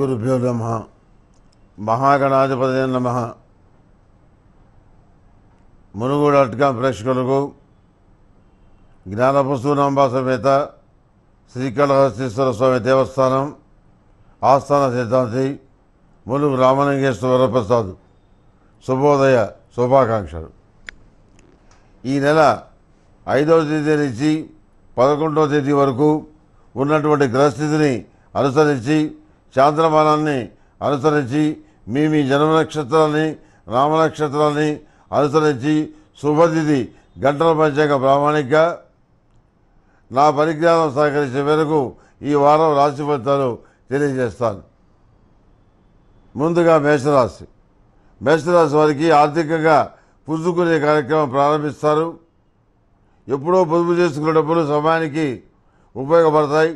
గురుభ్యో నమ మహాగణాధిపతి నమ మునుగోడు డాట్ కాం ప్రేక్షకులకు జ్ఞానపుస్తూనాంబ సమేత శ్రీకాళహస్తీశ్వర స్వామి దేవస్థానం ఆస్థాన సిద్ధాంతి మునుగు రామలింగేశ్వర ప్రసాద్ శుభోదయ శుభాకాంక్షలు ఈ నెల ఐదవ తేదీ నుంచి పదకొండవ తేదీ వరకు ఉన్నటువంటి గ్రహస్థితిని అనుసరించి చాంద్రమానాన్ని అనుసరించి మీ మీ జన్మ నక్షత్రాన్ని రామనక్షత్రాన్ని అనుసరించి శుభతిథి గంటల పంచాంగ ప్రామాణిక నా పరిజ్ఞానం సహకరించే మేరకు ఈ వారం రాశి ఫలితాలు తెలియజేస్తాను ముందుగా మేషరాశి మేషరాశి వారికి ఆర్థికంగా పుంజుకునే కార్యక్రమం ప్రారంభిస్తారు ఎప్పుడో పొదుపు చేసుకున్న డబ్బులు సమయానికి ఉపయోగపడతాయి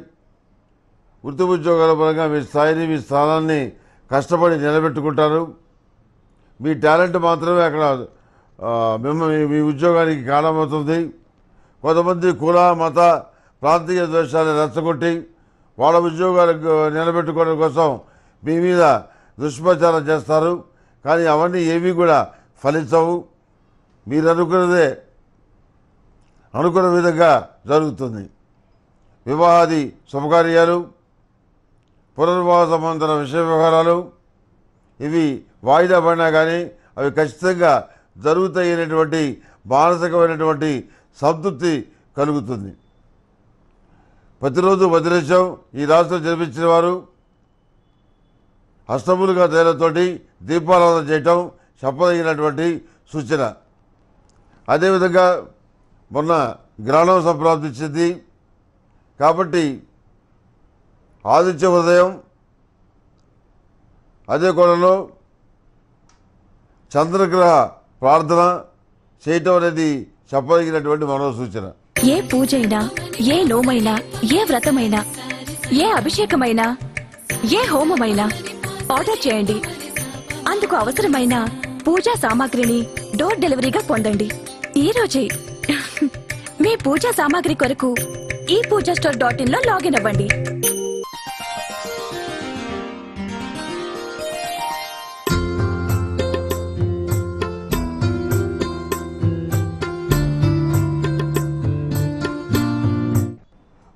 వృత్తి ఉద్యోగాల పరంగా మీ స్థాయిని మీ స్థానాన్ని కష్టపడి నిలబెట్టుకుంటారు మీ టాలెంట్ మాత్రమే అక్కడ మిమ్మల్ని మీ ఉద్యోగానికి కారణమవుతుంది కొంతమంది కుల మత ప్రాంతీయ ద్వేషాన్ని రెచ్చగొట్టి వాళ్ళ ఉద్యోగాలకు నిలబెట్టుకోవడం కోసం మీ మీద దుష్ప్రచారం చేస్తారు కానీ అవన్నీ ఏవి కూడా ఫలించవు మీరు అనుకున్నదే అనుకున్న విధంగా జరుగుతుంది వివాహాది శుభకార్యాలు పునర్వాస పునర్వాసమంతర విషయ వ్యవహారాలు ఇవి వాయిదా పడినా కానీ అవి ఖచ్చితంగా జరుగుతాయనేటువంటి మానసికమైనటువంటి సంతృప్తి కలుగుతుంది ప్రతిరోజు వదిలేశాం ఈ రాష్ట్రం జన్మించిన వారు అష్టములుగా తేలతోటి దీపారాధన చేయటం చెప్పదగినటువంటి సూచన అదేవిధంగా మొన్న గ్రహణం సంప్రాప్తించింది కాబట్టి ఆదిత్య ఉదయం అదే కోణంలో చంద్రగ్రహ ప్రార్థన చేయటం అనేది చెప్పదగినటువంటి మనో సూచన ఏ పూజైనా ఏ లోమైనా ఏ వ్రతమైనా ఏ అభిషేకమైనా ఏ హోమమైనా ఆర్డర్ చేయండి అందుకు అవసరమైన పూజా సామాగ్రిని డోర్ డెలివరీగా పొందండి ఈ రోజే మీ పూజా సామాగ్రి కొరకు ఈ పూజా స్టోర్ డాట్ ఇన్ లో లాగిన్ అవ్వండి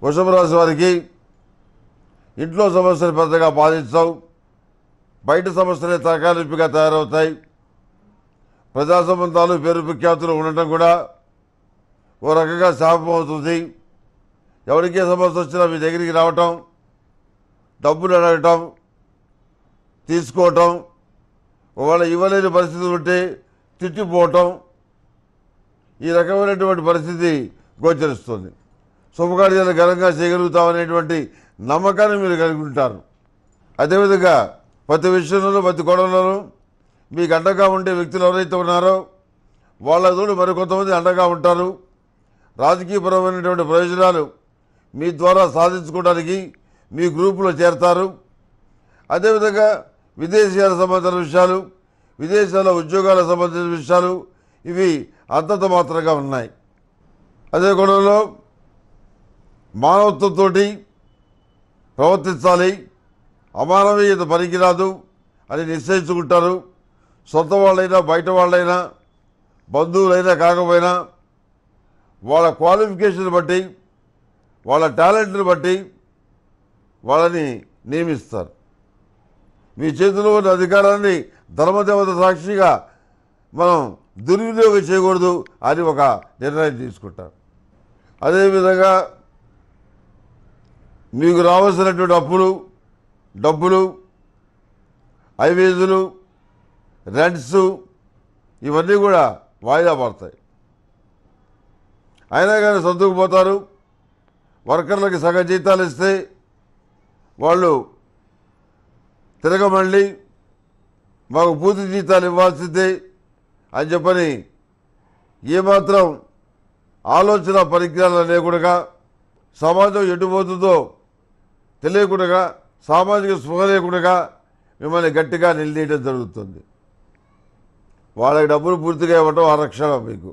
వృషభరాశి వారికి ఇంట్లో సమస్యలు పెద్దగా బాధించవు బయట సమస్యలే తలకాలింపుగా తయారవుతాయి ప్రజా సంబంధాలు పేరు ప్రఖ్యాతులు ఉండటం కూడా ఓ రకంగా శాపం అవుతుంది ఎవరికే సమస్య వచ్చినా మీ దగ్గరికి రావటం డబ్బులు అడగటం తీసుకోవటం ఒకవేళ ఇవ్వలేని పరిస్థితి ఉంటే తిట్టిపోవటం ఈ రకమైనటువంటి పరిస్థితి గోచరిస్తుంది శుభకార్యాలు ఘనంగా చేయగలుగుతామనేటువంటి నమ్మకాన్ని మీరు కలిగి ఉంటారు అదేవిధంగా ప్రతి విషయంలోనూ ప్రతి గొడవలోనూ మీకు అండగా ఉండే వ్యక్తులు ఎవరైతే ఉన్నారో వాళ్ళ తోడు మరికొంతమంది అండగా ఉంటారు రాజకీయపరమైనటువంటి ప్రయోజనాలు మీ ద్వారా సాధించుకోవడానికి మీ గ్రూపులో చేరతారు అదేవిధంగా విదేశీయాల సంబంధించిన విషయాలు విదేశాల ఉద్యోగాలకు సంబంధించిన విషయాలు ఇవి అంతంత మాత్రంగా ఉన్నాయి అదే గొడవలో మానవత్వంతో ప్రవర్తించాలి అమానవీయత పనికిరాదు అని నిశ్చయించుకుంటారు సొంత వాళ్ళైనా బయట వాళ్ళైనా బంధువులైనా కాకపోయినా వాళ్ళ క్వాలిఫికేషన్ బట్టి వాళ్ళ టాలెంట్ని బట్టి వాళ్ళని నియమిస్తారు మీ చేతిలో ఉన్న అధికారాన్ని ధర్మదేవత సాక్షిగా మనం దుర్వినియోగం చేయకూడదు అని ఒక నిర్ణయం తీసుకుంటారు అదేవిధంగా మీకు రావాల్సినటువంటి అప్పులు డబ్బులు హైవేజులు రెంట్స్ ఇవన్నీ కూడా వాయిదా పడతాయి అయినా కానీ సర్దుకు పోతారు వర్కర్లకి సగ జీతాలు ఇస్తే వాళ్ళు తిరగమళ్ళీ మాకు పూర్తి జీతాలు ఇవ్వాల్సిందే అని చెప్పని ఏమాత్రం ఆలోచన పరిజ్ఞానం లేకుండా సమాజం ఎటుపోతుందో తెలియకుండా సామాజిక స్పృహ లేకుండా మిమ్మల్ని గట్టిగా నిలదీయడం జరుగుతుంది వాళ్ళకి డబ్బులు పూర్తిగా ఇవ్వటం రక్షణ మీకు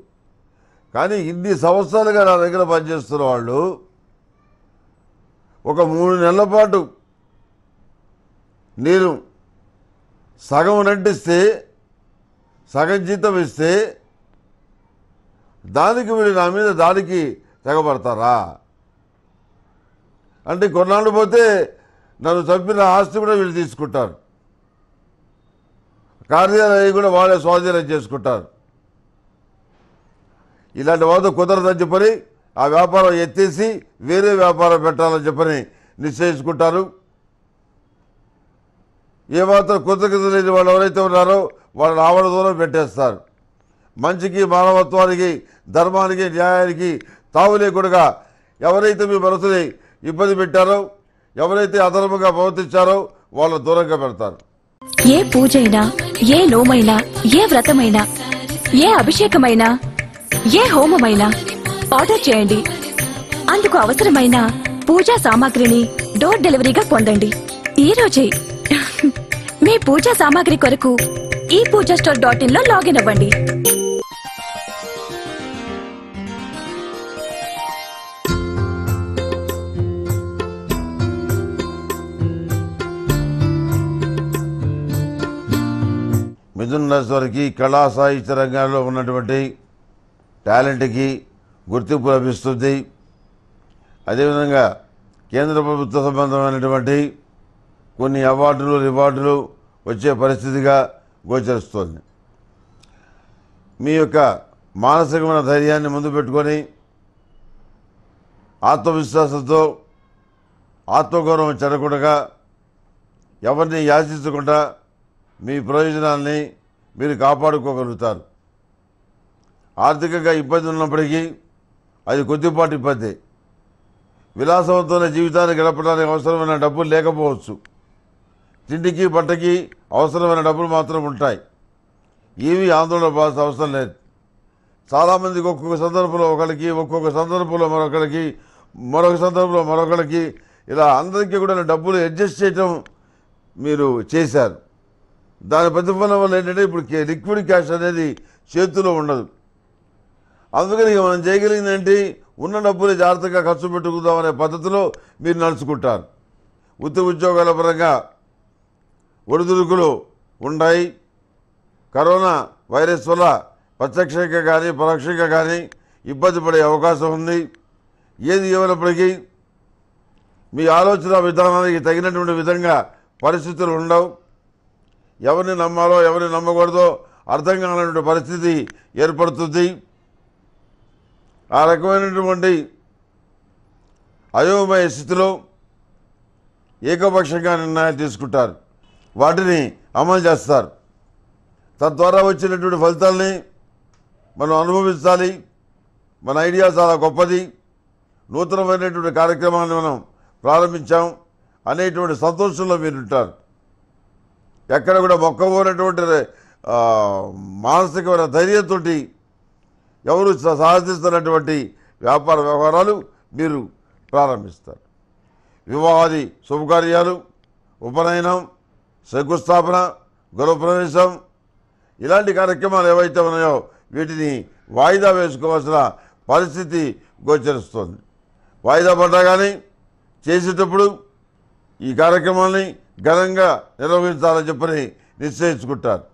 కానీ ఇన్ని సంవత్సరాలుగా నా దగ్గర పనిచేస్తున్న వాళ్ళు ఒక మూడు నెలల పాటు నేను సగం నటిస్తే సగం జీతం ఇస్తే దానికి వీళ్ళు నా మీద దానికి తెగబడతారా అంటే కొన్నాళ్ళు పోతే నన్ను చంపిన ఆస్తి కూడా వీళ్ళు తీసుకుంటారు కార్యాలయం కూడా వాళ్ళే స్వాధీనం చేసుకుంటారు ఇలాంటి వాదం కుదరదని చెప్పని ఆ వ్యాపారం ఎత్తేసి వేరే వ్యాపారం పెట్టాలని చెప్పని నిశ్చయించుకుంటారు ఏ మాత్రం కృతజ్ఞత లేని వాళ్ళు ఎవరైతే ఉన్నారో వాళ్ళని రావణ దూరం పెట్టేస్తారు మంచికి మానవత్వానికి ధర్మానికి న్యాయానికి తావులే కూడా ఎవరైతే మీ మనసుని ఇబ్బంది పెట్టారో ఎవరైతే అధర్మంగా ప్రవర్తించారో వాళ్ళు దూరంగా పెడతారు ఏ అయినా ఏ లోమైనా ఏ వ్రతమైనా ఏ అభిషేకమైనా ఏ హోమమైనా ఆర్డర్ చేయండి అందుకు అవసరమైన పూజా సామాగ్రిని డోర్ డెలివరీగా పొందండి ఈ రోజే మీ పూజా సామాగ్రి కొరకు ఈ పూజా స్టోర్ డాట్ ఇన్ లో లాగిన్ అవ్వండి మిథున్ కళా సాహిత్య రంగాల్లో ఉన్నటువంటి టాలెంట్కి గుర్తింపు లభిస్తుంది అదేవిధంగా కేంద్ర ప్రభుత్వ సంబంధమైనటువంటి కొన్ని అవార్డులు రివార్డులు వచ్చే పరిస్థితిగా గోచరిస్తోంది మీ యొక్క మానసికమైన ధైర్యాన్ని ముందు పెట్టుకొని ఆత్మవిశ్వాసంతో ఆత్మగౌరవం చెడకుండా ఎవరిని యాచించకుండా మీ ప్రయోజనాన్ని మీరు కాపాడుకోగలుగుతారు ఆర్థికంగా ఇబ్బంది ఉన్నప్పటికీ అది కొద్దిపాటి ఇబ్బంది విలాసవంతమైన జీవితాన్ని గడపడానికి అవసరమైన డబ్బులు లేకపోవచ్చు తిండికి బట్టకి అవసరమైన డబ్బులు మాత్రం ఉంటాయి ఏమీ ఆందోళన పడాల్సిన అవసరం లేదు చాలామందికి ఒక్కొక్క సందర్భంలో ఒకరికి ఒక్కొక్క సందర్భంలో మరొకరికి మరొక సందర్భంలో మరొకరికి ఇలా అందరికీ కూడా డబ్బులు అడ్జస్ట్ చేయటం మీరు చేశారు దాని ప్రతిఫలం వల్ల ఏంటంటే ఇప్పుడు లిక్విడ్ క్యాష్ అనేది చేతిలో ఉండదు అందుకని మనం చేయగలిగిందంటే ఉన్న డబ్బుని జాగ్రత్తగా ఖర్చు పెట్టుకుందాం అనే పద్ధతిలో మీరు నడుచుకుంటారు ఉత్తి ఉద్యోగాల పరంగా ఒడిదుడుకులు ఉన్నాయి కరోనా వైరస్ వల్ల ప్రత్యక్షంగా కానీ పరోక్షంగా కానీ ఇబ్బంది పడే అవకాశం ఉంది ఏది ఇవ్వనప్పటికీ మీ ఆలోచన విధానానికి తగినటువంటి విధంగా పరిస్థితులు ఉండవు ఎవరిని నమ్మాలో ఎవరిని నమ్మకూడదో అర్థం కానటువంటి పరిస్థితి ఏర్పడుతుంది ఆ రకమైనటువంటి అయోమయ స్థితిలో ఏకపక్షంగా నిర్ణయాలు తీసుకుంటారు వాటిని అమలు చేస్తారు తద్వారా వచ్చినటువంటి ఫలితాలని మనం అనుభవించాలి మన ఐడియా చాలా గొప్పది నూతనమైనటువంటి కార్యక్రమాన్ని మనం ప్రారంభించాం అనేటువంటి సంతోషంలో మీరుంటారు ఎక్కడ కూడా పోనటువంటి మానసికమైన ధైర్యంతో ఎవరు సాధిస్తున్నటువంటి వ్యాపార వ్యవహారాలు మీరు ప్రారంభిస్తారు వివాహాది శుభకార్యాలు ఉపనయనం శంకుస్థాపన గృహప్రవేశం ఇలాంటి కార్యక్రమాలు ఏవైతే ఉన్నాయో వీటిని వాయిదా వేసుకోవాల్సిన పరిస్థితి గోచరిస్తుంది వాయిదా పడ్డా కానీ చేసేటప్పుడు ఈ కార్యక్రమాన్ని ఘనంగా నిర్వహించాలని చెప్పని నిశ్చయించుకుంటారు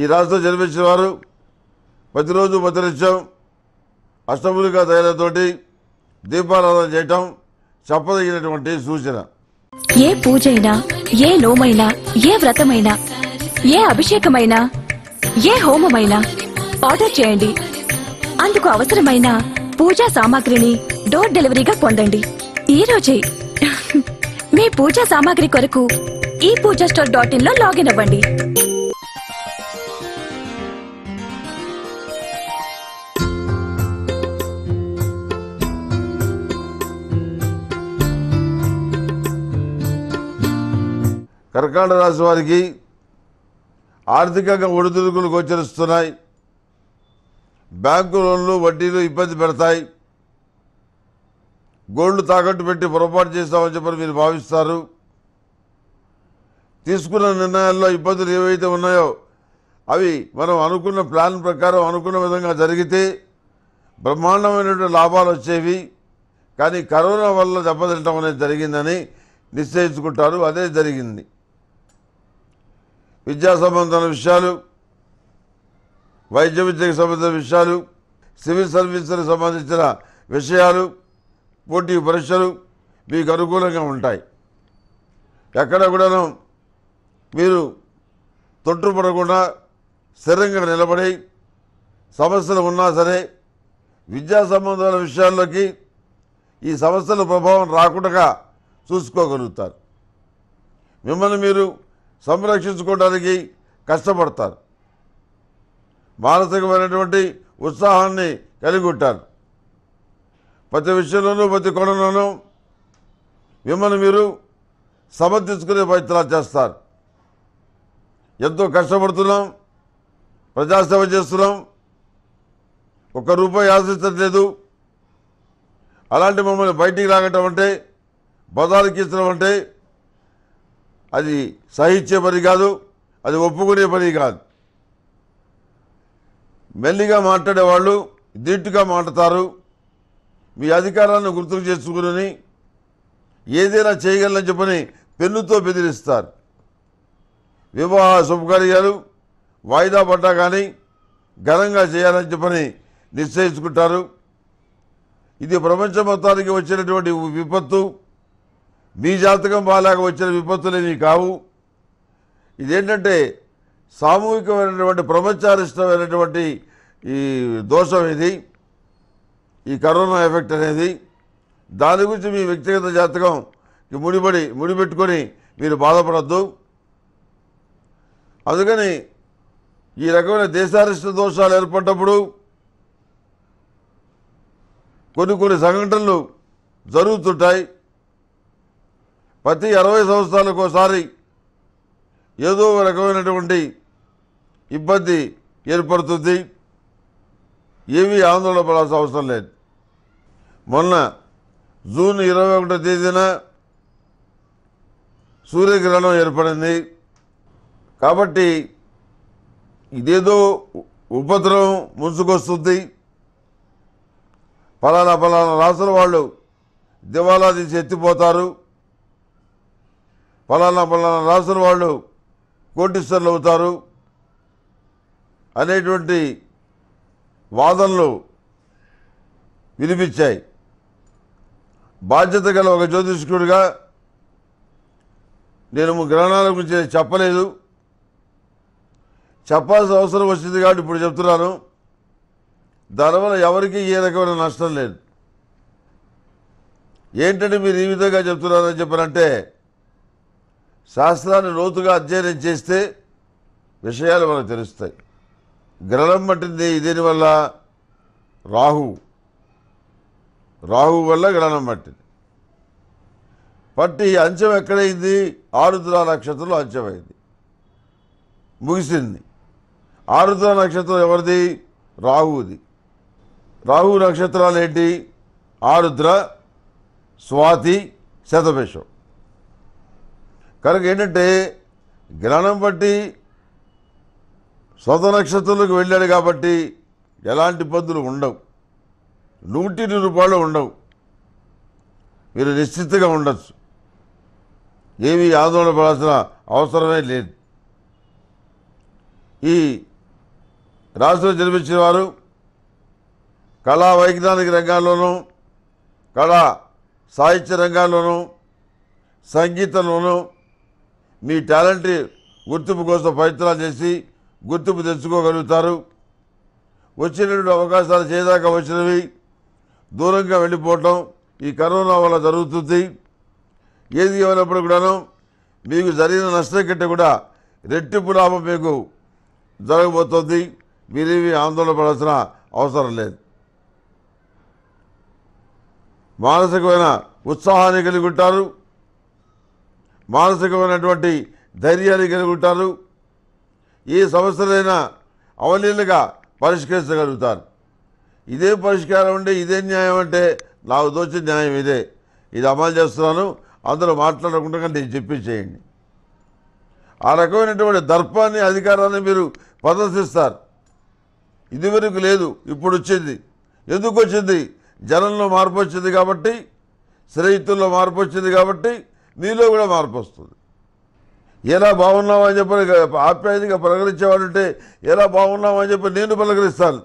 ఈ రాష్ట్రం జన్మించిన వారు ప్రతిరోజు ప్రతినిత్యం అష్టములుగా తయారతోటి దీపారాధన చేయటం చెప్పదగినటువంటి సూచన ఏ అయినా ఏ నోమైనా ఏ వ్రతమైనా ఏ అభిషేకమైనా ఏ హోమమైనా ఆర్డర్ చేయండి అందుకు అవసరమైన పూజా సామాగ్రిని డోర్ డెలివరీగా పొందండి రోజే మీ పూజా సామాగ్రి కొరకు ఈ పూజా స్టోర్ డాట్ ఇన్ లో లాగిన్ అవ్వండి కర్కాటక రాశి వారికి ఆర్థికంగా ఒడిదుడుకులు గోచరిస్తున్నాయి బ్యాంకు లోన్లు వడ్డీలు ఇబ్బంది పెడతాయి గోల్డ్ తాకట్టు పెట్టి పొరపాటు చేస్తామని చెప్పని మీరు భావిస్తారు తీసుకున్న నిర్ణయాల్లో ఇబ్బందులు ఏవైతే ఉన్నాయో అవి మనం అనుకున్న ప్లాన్ ప్రకారం అనుకున్న విధంగా జరిగితే బ్రహ్మాండమైనటువంటి లాభాలు వచ్చేవి కానీ కరోనా వల్ల దెబ్బతింటాం అనేది జరిగిందని నిశ్చయించుకుంటారు అదే జరిగింది విద్యా సంబంధమైన విషయాలు వైద్య విద్యకు సంబంధించిన విషయాలు సివిల్ సర్వీసులకు సంబంధించిన విషయాలు పోటీ పరీక్షలు మీకు అనుకూలంగా ఉంటాయి ఎక్కడ కూడా మీరు తొట్టుపడకుండా స్థిరంగా నిలబడి సమస్యలు ఉన్నా సరే విద్యా సంబంధమైన విషయాల్లోకి ఈ సమస్యల ప్రభావం రాకుండా చూసుకోగలుగుతారు మిమ్మల్ని మీరు సంరక్షించుకోవడానికి కష్టపడతారు మానసికమైనటువంటి ఉత్సాహాన్ని కలిగి ఉంటారు ప్రతి విషయంలోనూ ప్రతి కోణంలోనూ మిమ్మల్ని మీరు సమర్థించుకునే ప్రయత్నాలు చేస్తారు ఎంతో కష్టపడుతున్నాం ప్రజాసేవ చేస్తున్నాం ఒక్క రూపాయి ఆశించట్లేదు అలాంటి మమ్మల్ని బయటికి రాగటం అంటే బదాలకి ఇచ్చడం అంటే అది సహించే పని కాదు అది ఒప్పుకునే పని కాదు మెల్లిగా మాట్లాడేవాళ్ళు దీటుగా మాట్లాడతారు మీ అధికారాలను గుర్తుకు చేసుకుని ఏదైనా చేయగలని చెప్పని పెన్నుతో బెదిరిస్తారు వివాహ శుభకార్యాలు వాయిదా పడ్డా కానీ ఘనంగా చేయాలని చెప్పని నిశ్చయించుకుంటారు ఇది ప్రపంచ మొత్తానికి వచ్చినటువంటి విపత్తు మీ జాతకం బాగాలేక వచ్చిన విపత్తులేవి కావు ఇదేంటంటే సామూహికమైనటువంటి ప్రపంచారిష్టమైనటువంటి ఈ దోషం ఇది ఈ కరోనా ఎఫెక్ట్ అనేది దాని గురించి మీ వ్యక్తిగత జాతకంకి ముడిపడి ముడిపెట్టుకొని మీరు బాధపడద్దు అందుకని ఈ రకమైన దేశారిష్ట దోషాలు ఏర్పడ్డప్పుడు కొన్ని కొన్ని సంఘటనలు జరుగుతుంటాయి ప్రతి అరవై సంవత్సరాలకు ఒకసారి ఏదో రకమైనటువంటి ఇబ్బంది ఏర్పడుతుంది ఏమీ ఆందోళన పడాల్సిన అవసరం లేదు మొన్న జూన్ ఇరవై ఒకటో తేదీన సూర్యగ్రహణం ఏర్పడింది కాబట్టి ఇదేదో ఉపద్రవం ముంచుకొస్తుంది ఫలానా ఫలానా రాసుల వాళ్ళు దివాలా తీసి ఎత్తిపోతారు ఫలానా ఫలానా రాసుల వాళ్ళు కోటీశ్వర్లు అవుతారు అనేటువంటి వాదనలు వినిపించాయి బాధ్యత గల ఒక జ్యోతిష్కుడిగా నేను గ్రహణాల గురించి చెప్పలేదు చెప్పాల్సిన అవసరం వచ్చింది కాబట్టి ఇప్పుడు చెప్తున్నాను దానివల్ల ఎవరికి ఏ రకమైన నష్టం లేదు ఏంటంటే మీరు ఈ విధంగా చెప్తున్నారని చెప్పారంటే శాస్త్రాన్ని లోతుగా అధ్యయనం చేస్తే విషయాలు మనకు తెలుస్తాయి గ్రహణం పట్టింది దీనివల్ల రాహు రాహు వల్ల గణనం పట్టింది పట్టి అంచెం ఎక్కడైంది ఆరుద్ర నక్షత్రంలో అంచెమైంది ముగిసింది ఆరుద్ర నక్షత్రం ఎవరిది రాహుది రాహు నక్షత్రాలు ఏంటి ఆరుద్ర స్వాతి శతమేషం కనుక ఏంటంటే గ్రహణం బట్టి స్వత నక్షత్రంలోకి వెళ్ళాడు కాబట్టి ఎలాంటి ఇబ్బందులు ఉండవు నూటి రూపాయలు ఉండవు మీరు నిశ్చితంగా ఉండొచ్చు ఏమీ ఆందోళన అవసరమే లేదు ఈ రాష్ట్రం జన్మించిన వారు కళా వైజ్ఞానిక రంగాల్లోనూ కళా సాహిత్య రంగాల్లోనూ సంగీతంలోనూ మీ టాలెంట్ గుర్తింపు కోసం ప్రయత్నాలు చేసి గుర్తింపు తెచ్చుకోగలుగుతారు వచ్చినటువంటి అవకాశాలు చేయదాకా వచ్చినవి దూరంగా వెళ్ళిపోవటం ఈ కరోనా వల్ల జరుగుతుంది ఏది ఏమైనప్పుడు కూడాను మీకు జరిగిన నష్టం కంటే కూడా రెట్టింపు లాభం మీకు జరగబోతుంది మీరేమి ఆందోళన పడాల్సిన అవసరం లేదు మానసికమైన ఉత్సాహాన్ని కలిగి ఉంటారు మానసికమైనటువంటి ధైర్యాన్ని కలిగి ఉంటారు ఏ సమస్యలైనా అవలీలుగా పరిష్కరించగలుగుతారు ఇదే పరిష్కారం అంటే ఇదే న్యాయం అంటే నాకు తోచే న్యాయం ఇదే ఇది అమలు చేస్తున్నాను అందరూ మాట్లాడకుండా నేను చెప్పి చేయండి ఆ రకమైనటువంటి దర్పాన్ని అధికారాన్ని మీరు ప్రదర్శిస్తారు ఇదివరకు లేదు ఇప్పుడు వచ్చింది ఎందుకు వచ్చింది జనంలో మార్పు వచ్చింది కాబట్టి స్నేహితుల్లో మార్పు వచ్చింది కాబట్టి నీలో కూడా మార్పు వస్తుంది ఎలా బాగున్నావు అని చెప్పి ఆప్యాయతగా అంటే ఎలా బాగున్నావు అని చెప్పి నేను పలకరిస్తాను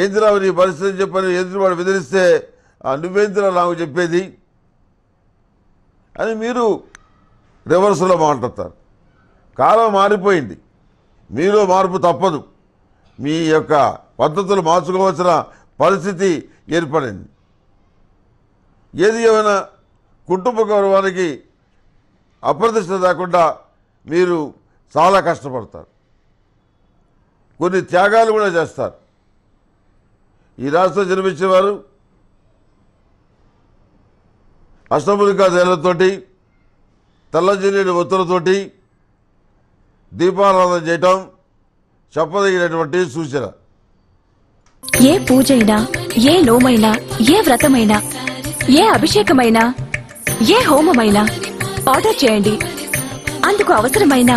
ఏంద్రావు నీ పరిస్థితి చెప్పని ఎదురువాడు ఆ నువ్వేంద్రా నాకు చెప్పేది అని మీరు రివర్స్లో మాట్లాడతారు కాలం మారిపోయింది మీలో మార్పు తప్పదు మీ యొక్క పద్ధతులు మార్చుకోవాల్సిన పరిస్థితి ఏర్పడింది ఏది ఏమైనా కుటుంబ గౌరవానికి అప్రతిష్ట లేకుండా మీరు చాలా కష్టపడతారు కొన్ని త్యాగాలు కూడా చేస్తారు ఈ రాష్ట్రం జన్మించేవారు అష్టములికా జైలతోటి తెల్లజనీయుడి ఒత్తులతోటి దీపారాధన చేయటం చెప్పదగినటువంటి సూచన ఏ అయినా ఏ నోమైనా ఏ వ్రతమైనా ఏ అభిషేకమైనా ఏ హోమమైనా ఆర్డర్ చేయండి అందుకు అవసరమైన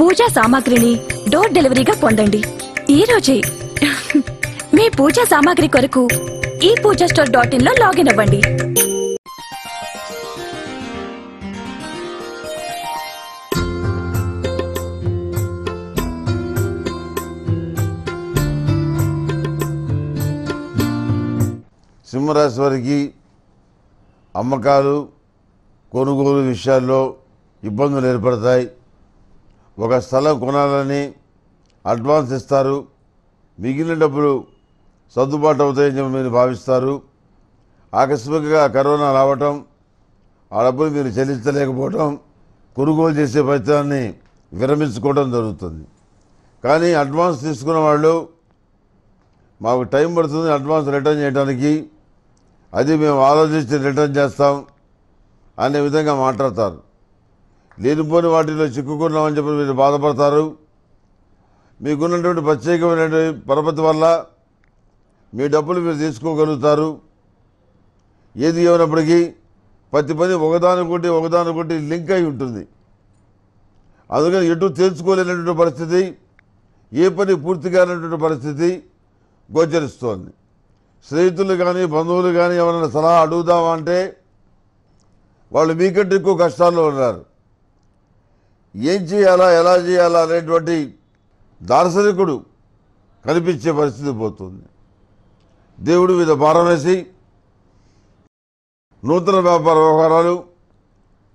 పూజా సామాగ్రిని డోర్ డెలివరీగా పొందండి ఈరోజే మీ పూజా సామాగ్రి కొరకు ఈ పూజా స్టోర్ డాట్ ఇన్ లో లాగిన్ అవ్వండి సింహరాశి వారికి అమ్మకాలు కొనుగోలు విషయాల్లో ఇబ్బందులు ఏర్పడతాయి ఒక స్థలం కొనాలని అడ్వాన్స్ ఇస్తారు మిగిలిన డబ్బులు సర్దుబాటు అవుతాయని మీరు భావిస్తారు ఆకస్మికంగా కరోనా రావటం ఆ డబ్బులు మీరు చెల్లించలేకపోవటం కొనుగోలు చేసే ఫలితాన్ని విరమించుకోవడం జరుగుతుంది కానీ అడ్వాన్స్ తీసుకున్న వాళ్ళు మాకు టైం పడుతుంది అడ్వాన్స్ రిటర్న్ చేయడానికి అది మేము ఆలోచించి రిటర్న్ చేస్తాం అనే విధంగా మాట్లాడతారు లేనిపోని వాటిలో చిక్కుకున్నామని చెప్పి మీరు బాధపడతారు మీకున్నటువంటి ప్రత్యేకమైనటువంటి పరపతి వల్ల మీ డబ్బులు మీరు తీసుకోగలుగుతారు ఏది ఏమైనప్పటికీ ప్రతి పని ఒకదానికొకటి ఒకదానికొకటి లింక్ అయి ఉంటుంది అందుకని ఎటు తెలుసుకోలేనటువంటి పరిస్థితి ఏ పని పూర్తిగానటువంటి పరిస్థితి గోచరిస్తోంది స్నేహితులు కానీ బంధువులు కానీ ఎవరైనా సలహా అడుగుదామా అంటే వాళ్ళు మీకంటే ఎక్కువ కష్టాల్లో ఉన్నారు ఏం చేయాలా ఎలా చేయాలా అనేటువంటి దార్శనికుడు కనిపించే పరిస్థితి పోతుంది దేవుడి మీద భారం వేసి నూతన వ్యాపార వ్యవహారాలు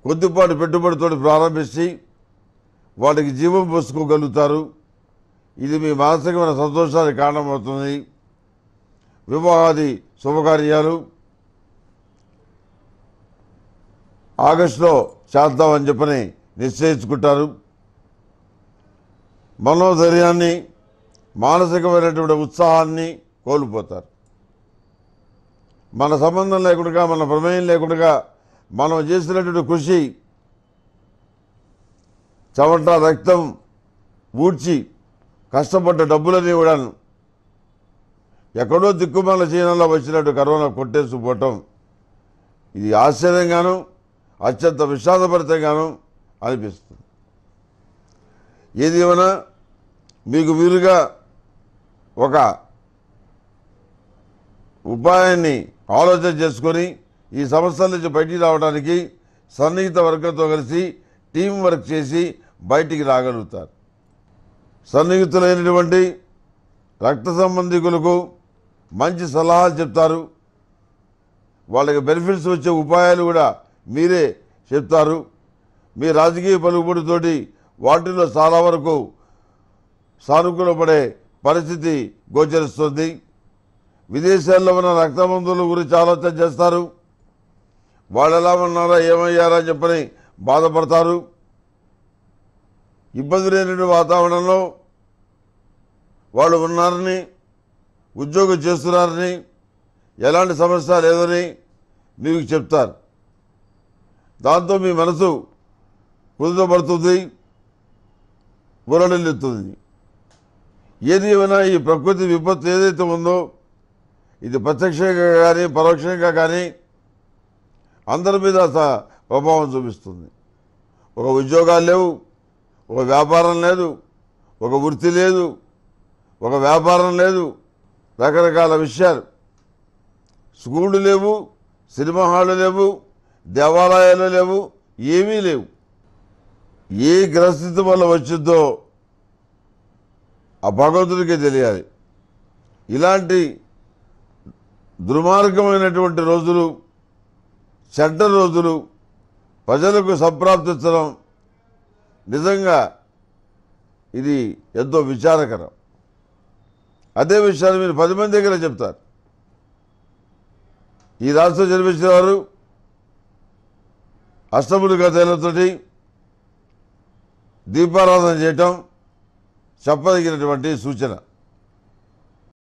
కొద్దిపాటి పెట్టుబడితో ప్రారంభించి వాటికి జీవం పోసుకోగలుగుతారు ఇది మీ మానసికమైన సంతోషానికి కారణమవుతుంది వివాహాది శుభకార్యాలు ఆగస్టులో చేద్దామని చెప్పని నిశ్చయించుకుంటారు మనోధైర్యాన్ని మానసికమైనటువంటి ఉత్సాహాన్ని కోల్పోతారు మన సంబంధం లేకుండా మన ప్రమేయం లేకుండా మనం చేసినటువంటి కృషి చవట రక్తం ఊడ్చి కష్టపడ్డ డబ్బులని కూడా ఎక్కడో దిక్కుమాల చైనాలో వచ్చినట్టు కరోనా కొట్టేసుకుపోవటం ఇది ఆశ్చర్యంగాను అత్యంత విషాదభరితంగాను అనిపిస్తుంది ఏది ఏమైనా మీకు వీలుగా ఒక ఉపాయాన్ని ఆలోచన చేసుకొని ఈ సమస్యల నుంచి బయటికి రావడానికి సన్నిహిత వర్గంతో కలిసి టీం వర్క్ చేసి బయటికి రాగలుగుతారు సన్నిహితులైనటువంటి రక్త సంబంధికులకు మంచి సలహాలు చెప్తారు వాళ్ళకి బెనిఫిట్స్ వచ్చే ఉపాయాలు కూడా మీరే చెప్తారు మీ రాజకీయ పలుకుబడితోటి వాటిలో చాలా వరకు సానుకూలపడే పరిస్థితి గోచరిస్తుంది విదేశాల్లో ఉన్న రక్తబంధువుల గురించి ఆలోచన చేస్తారు వాళ్ళు ఎలా ఉన్నారా ఏమయ్యారా అని చెప్పని బాధపడతారు ఇబ్బంది లేని వాతావరణంలో వాళ్ళు ఉన్నారని ఉద్యోగం చేస్తున్నారని ఎలాంటి సమస్య లేదని మీకు చెప్తారు దాంతో మీ మనసు కుదుటపడుతుంది బురడెళ్ళెత్తుంది ఏది ఏమైనా ఈ ప్రకృతి విపత్తు ఏదైతే ఉందో ఇది ప్రత్యక్షంగా కానీ పరోక్షంగా కానీ అందరి మీద ప్రభావం చూపిస్తుంది ఒక ఉద్యోగాలు లేవు ఒక వ్యాపారం లేదు ఒక వృత్తి లేదు ఒక వ్యాపారం లేదు రకరకాల విషయాలు స్కూళ్ళు లేవు సినిమా హాళ్ళు లేవు దేవాలయాలు లేవు ఏమీ లేవు ఏ గ్రహస్థితి వల్ల వచ్చిందో ఆ భగవంతుడికే తెలియాలి ఇలాంటి దుర్మార్గమైనటువంటి రోజులు చెడ్డ రోజులు ప్రజలకు సంప్రాప్తించడం నిజంగా ఇది ఎంతో విచారకరం అదే విషయాన్ని మీరు పది మంది దగ్గర చెప్తారు ఈ రాష్ట్రం జన్మించిన వారు అష్టములు గతలతోటి దీపారాధన చేయటం చెప్పదగినటువంటి సూచన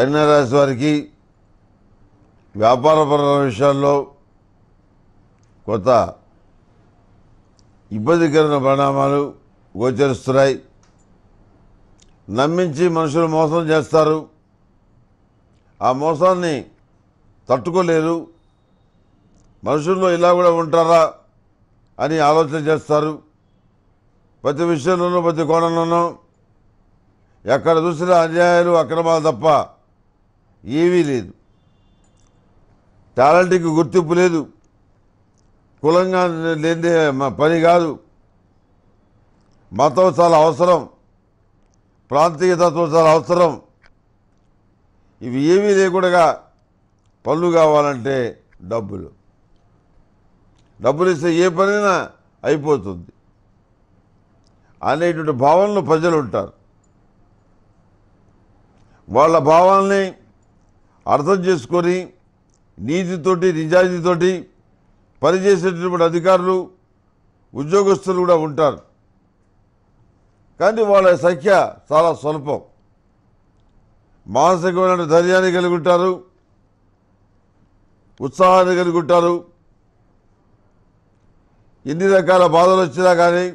కన్యారాశి వారికి వ్యాపారపరమైన విషయాల్లో కొత్త ఇబ్బందికరమైన పరిణామాలు గోచరిస్తున్నాయి నమ్మించి మనుషులు మోసం చేస్తారు ఆ మోసాన్ని తట్టుకోలేరు మనుషుల్లో ఇలా కూడా ఉంటారా అని ఆలోచన చేస్తారు ప్రతి విషయంలోనూ ప్రతి కోణంలోనూ ఎక్కడ చూసిన అన్యాయాలు అక్రమాలు తప్ప ఏమీ లేదు టాలెంట్కి గుర్తింపు లేదు కులంగా లేదే పని కాదు మతం చాలా అవసరం ప్రాంతీయ తత్వం చాలా అవసరం ఇవి ఏమీ లేకుండా పనులు కావాలంటే డబ్బులు డబ్బులు ఇస్తే ఏ పనైనా అయిపోతుంది అనేటువంటి భావనలు ప్రజలు ఉంటారు వాళ్ళ భావాల్ని అర్థం చేసుకొని నీతితోటి నిజాయితీతోటి పనిచేసేటటువంటి అధికారులు ఉద్యోగస్తులు కూడా ఉంటారు కానీ వాళ్ళ సంఖ్య చాలా స్వల్పం మానసికమైన ధైర్యాన్ని కలిగి ఉంటారు ఉత్సాహాన్ని కలిగి ఉంటారు ఎన్ని రకాల బాధలు వచ్చినా కానీ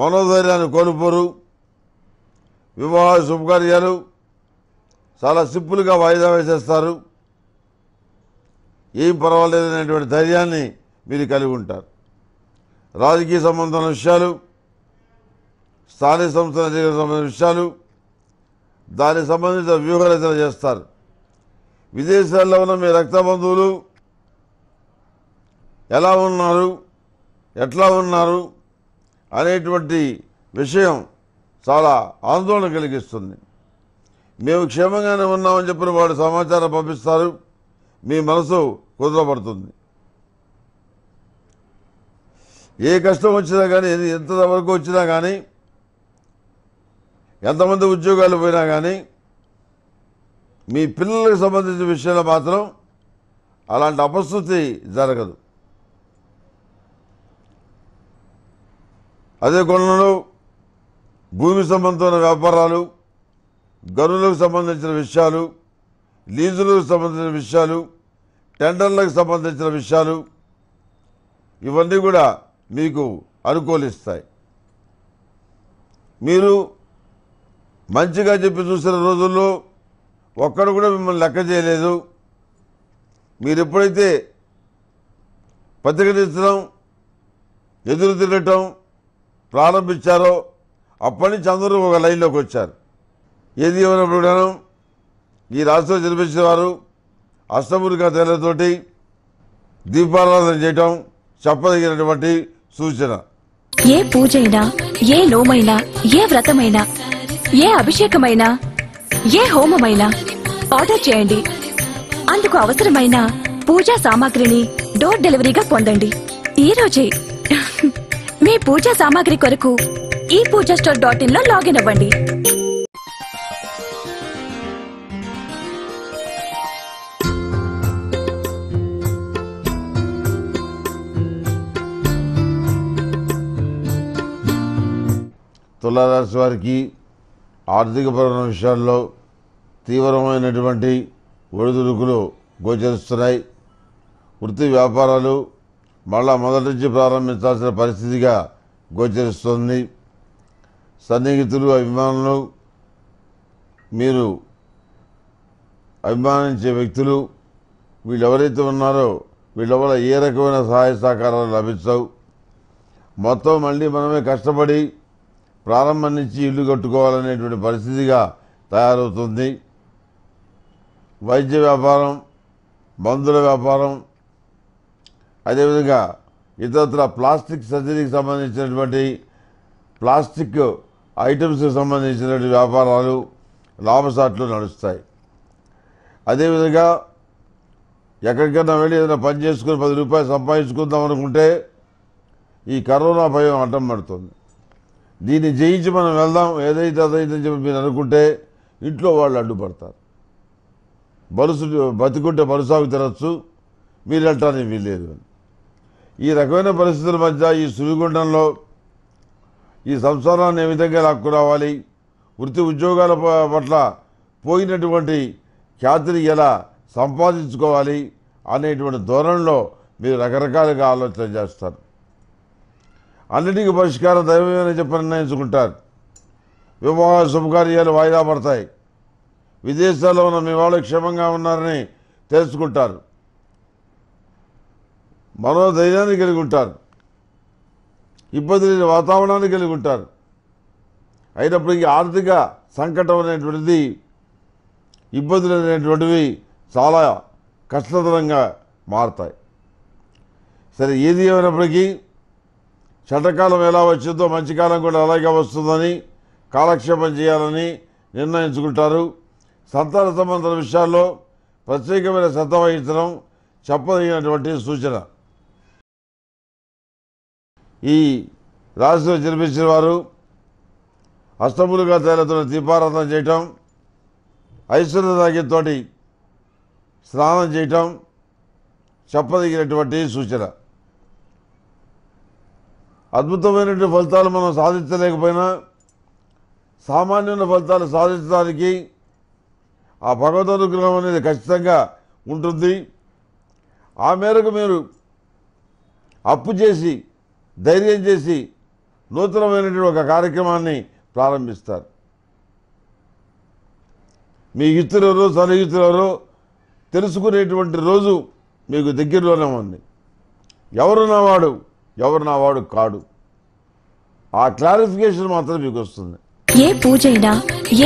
మనోధైర్యాన్ని కోల్పోరు వివాహ శుభకార్యాలు చాలా సింపుల్గా వాయిదా వేసేస్తారు ఏం పర్వాలేదు అనేటువంటి ధైర్యాన్ని మీరు కలిగి ఉంటారు రాజకీయ సంబంధమైన విషయాలు స్థానిక సంస్థల సంబంధించిన విషయాలు దానికి సంబంధించిన వ్యూహరచన చేస్తారు విదేశాల్లో ఉన్న మీ రక్త బంధువులు ఎలా ఉన్నారు ఎట్లా ఉన్నారు అనేటువంటి విషయం చాలా ఆందోళన కలిగిస్తుంది మేము క్షేమంగానే ఉన్నామని చెప్పిన వాడు సమాచారం పంపిస్తారు మీ మనసు కుదరబడుతుంది ఏ కష్టం వచ్చినా కానీ ఎంతవరకు వచ్చినా కానీ ఎంతమంది ఉద్యోగాలు పోయినా కానీ మీ పిల్లలకు సంబంధించిన విషయంలో మాత్రం అలాంటి అపస్థుతి జరగదు అదే కోణంలో భూమి సంబంధమైన వ్యాపారాలు గనులకు సంబంధించిన విషయాలు లీజులకు సంబంధించిన విషయాలు టెండర్లకు సంబంధించిన విషయాలు ఇవన్నీ కూడా మీకు అనుకూలిస్తాయి మీరు మంచిగా చెప్పి చూసిన రోజుల్లో ఒక్కడు కూడా మిమ్మల్ని లెక్క చేయలేదు మీరు ఎప్పుడైతే ప్రతిఘటించడం ఎదురు తిరగటం ప్రారంభించారో అప్పటి నుంచి అందరూ ఒక లైన్లోకి వచ్చారు ఏది ఏమైనప్పుడు ఈ రాష్ట్రం జన్మించిన వారు అష్టమురిక తేలతోటి దీపారాధన చేయటం చెప్పదగినటువంటి సూచన ఏ పూజైనా ఏ లోమైనా ఏ వ్రతమైనా ఏ అభిషేకమైనా ఏ హోమమైనా ఆర్డర్ చేయండి అందుకు అవసరమైన పూజా సామాగ్రిని డోర్ డెలివరీగా పొందండి ఈ రోజే మీ పూజా సామాగ్రి కొరకు ఈ పూజా స్టోర్ డాట్ ఇన్ లో లాగిన్ అవ్వండి తులారాశి వారికి ఆర్థికపరమైన విషయాల్లో తీవ్రమైనటువంటి ఒడిదుడుకులు గోచరిస్తున్నాయి వృత్తి వ్యాపారాలు మళ్ళా మొదటి నుంచి ప్రారంభించాల్సిన పరిస్థితిగా గోచరిస్తుంది సన్నిహితులు అభిమానులు మీరు అభిమానించే వ్యక్తులు వీళ్ళు ఎవరైతే ఉన్నారో వీళ్ళ వల్ల ఏ రకమైన సహాయ సహకారాలు లభించవు మొత్తం మళ్ళీ మనమే కష్టపడి ప్రారంభం నుంచి ఇల్లు కట్టుకోవాలనేటువంటి పరిస్థితిగా తయారవుతుంది వైద్య వ్యాపారం మందుల వ్యాపారం అదేవిధంగా ఇతరత్ర ప్లాస్టిక్ సర్జరీకి సంబంధించినటువంటి ప్లాస్టిక్ ఐటమ్స్కి సంబంధించినటువంటి వ్యాపారాలు లాభసాట్లు నడుస్తాయి అదేవిధంగా ఎక్కడికైనా వెళ్ళి ఏదైనా పని చేసుకుని పది రూపాయలు సంపాదించుకుందాం అనుకుంటే ఈ కరోనా భయం అడ్డం పడుతుంది దీన్ని జయించి మనం వెళ్దాం ఏదైతే అదైతే చెప్పి మీరు అనుకుంటే ఇంట్లో వాళ్ళు అడ్డుపడతారు బరుసు బతికుంటే బరుసాగు తినచ్చు మీరు వెళ్ళటానికి వీల్లేదు అని ఈ రకమైన పరిస్థితుల మధ్య ఈ సుడిగుండంలో ఈ సంసారాన్ని ఏ విధంగా లాక్కురావాలి వృత్తి ఉద్యోగాల పట్ల పోయినటువంటి ఖ్యాతిని ఎలా సంపాదించుకోవాలి అనేటువంటి ధోరణిలో మీరు రకరకాలుగా ఆలోచన చేస్తారు అన్నిటికీ పరిష్కారం దైవమేనని చెప్పి నిర్ణయించుకుంటారు వివాహ శుభకార్యాలు వాయిదా పడతాయి విదేశాల్లో ఉన్న మీ వాళ్ళు క్షేమంగా ఉన్నారని తెలుసుకుంటారు మనోధైర్యాన్ని కలిగి ఉంటారు ఇబ్బంది లేని వాతావరణాన్ని కలిగి ఉంటారు అయినప్పటికీ ఆర్థిక సంకటం అనేటువంటిది ఇబ్బందులు అనేటువంటివి చాలా కష్టతరంగా మారుతాయి సరే ఏది ఏమైనప్పటికీ చట్టకాలం ఎలా వచ్చిందో మంచి కాలం కూడా అలాగే వస్తుందని కాలక్షేపం చేయాలని నిర్ణయించుకుంటారు సంతాన సంబంధాల విషయాల్లో ప్రత్యేకమైన శ్రద్ధ వహించడం చెప్పదగినటువంటి సూచన ఈ రాశిలో జన్మించిన వారు అష్టములుగా తయారవుతున్న దీపారాధన చేయటం ఐశ్వర్యదాగ్యంతో స్నానం చేయటం చెప్పదగినటువంటి సూచన అద్భుతమైనటువంటి ఫలితాలు మనం సాధించలేకపోయినా సామాన్యమైన ఫలితాలు సాధించడానికి ఆ భగవద్ అనుగ్రహం అనేది ఖచ్చితంగా ఉంటుంది ఆ మేరకు మీరు అప్పు చేసి ధైర్యం చేసి నూతనమైనటువంటి ఒక కార్యక్రమాన్ని ప్రారంభిస్తారు మీ ఇతరులు సన్నిహితులెవరో తెలుసుకునేటువంటి రోజు మీకు దగ్గరలోనే ఉంది ఎవరున్నవాడు ఎవరు నా వాడు కాడు ఆ క్లారిఫికేషన్ మాత్రం మీకు వస్తుంది ఏ పూజైనా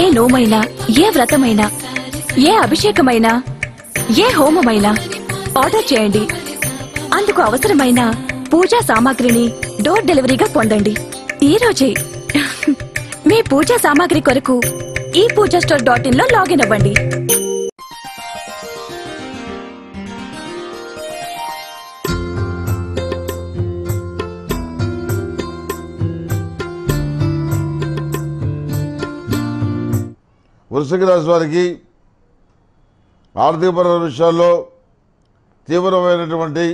ఏ నోమైనా ఏ వ్రతమైనా ఏ అభిషేకమైనా ఏ హోమమైనా ఆర్డర్ చేయండి అందుకు అవసరమైన పూజా సామాగ్రిని డోర్ డెలివరీగా పొందండి ఈ రోజే మీ పూజా సామాగ్రి కొరకు ఈ పూజా స్టోర్ డాట్ ఇన్ లో లాగిన్ అవ్వండి వృషిక రాశి వారికి ఆర్థికపరమైన విషయాల్లో తీవ్రమైనటువంటి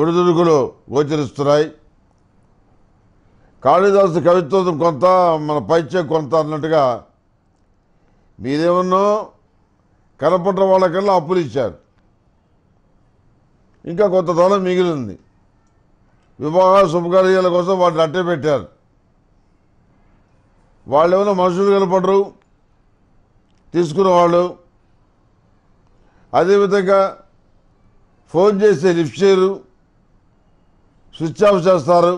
ఒడిదుడుకులు గోచరిస్తున్నాయి కాళిదాసు కవిత్వం కొంత మన పైచే కొంత అన్నట్టుగా మీరేమన్నా కనపడ్డ వాళ్ళకల్లా అప్పులు ఇచ్చారు ఇంకా కొంత ధనం మిగిలింది వివాహ శుభకార్యాల కోసం వాటిని అట్టే పెట్టారు వాళ్ళు ఏమైనా మనుషులు కనపడరు తీసుకున్నవాళ్ళు అదేవిధంగా ఫోన్ చేస్తే లిఫ్ట్ చేయరు స్విచ్ ఆఫ్ చేస్తారు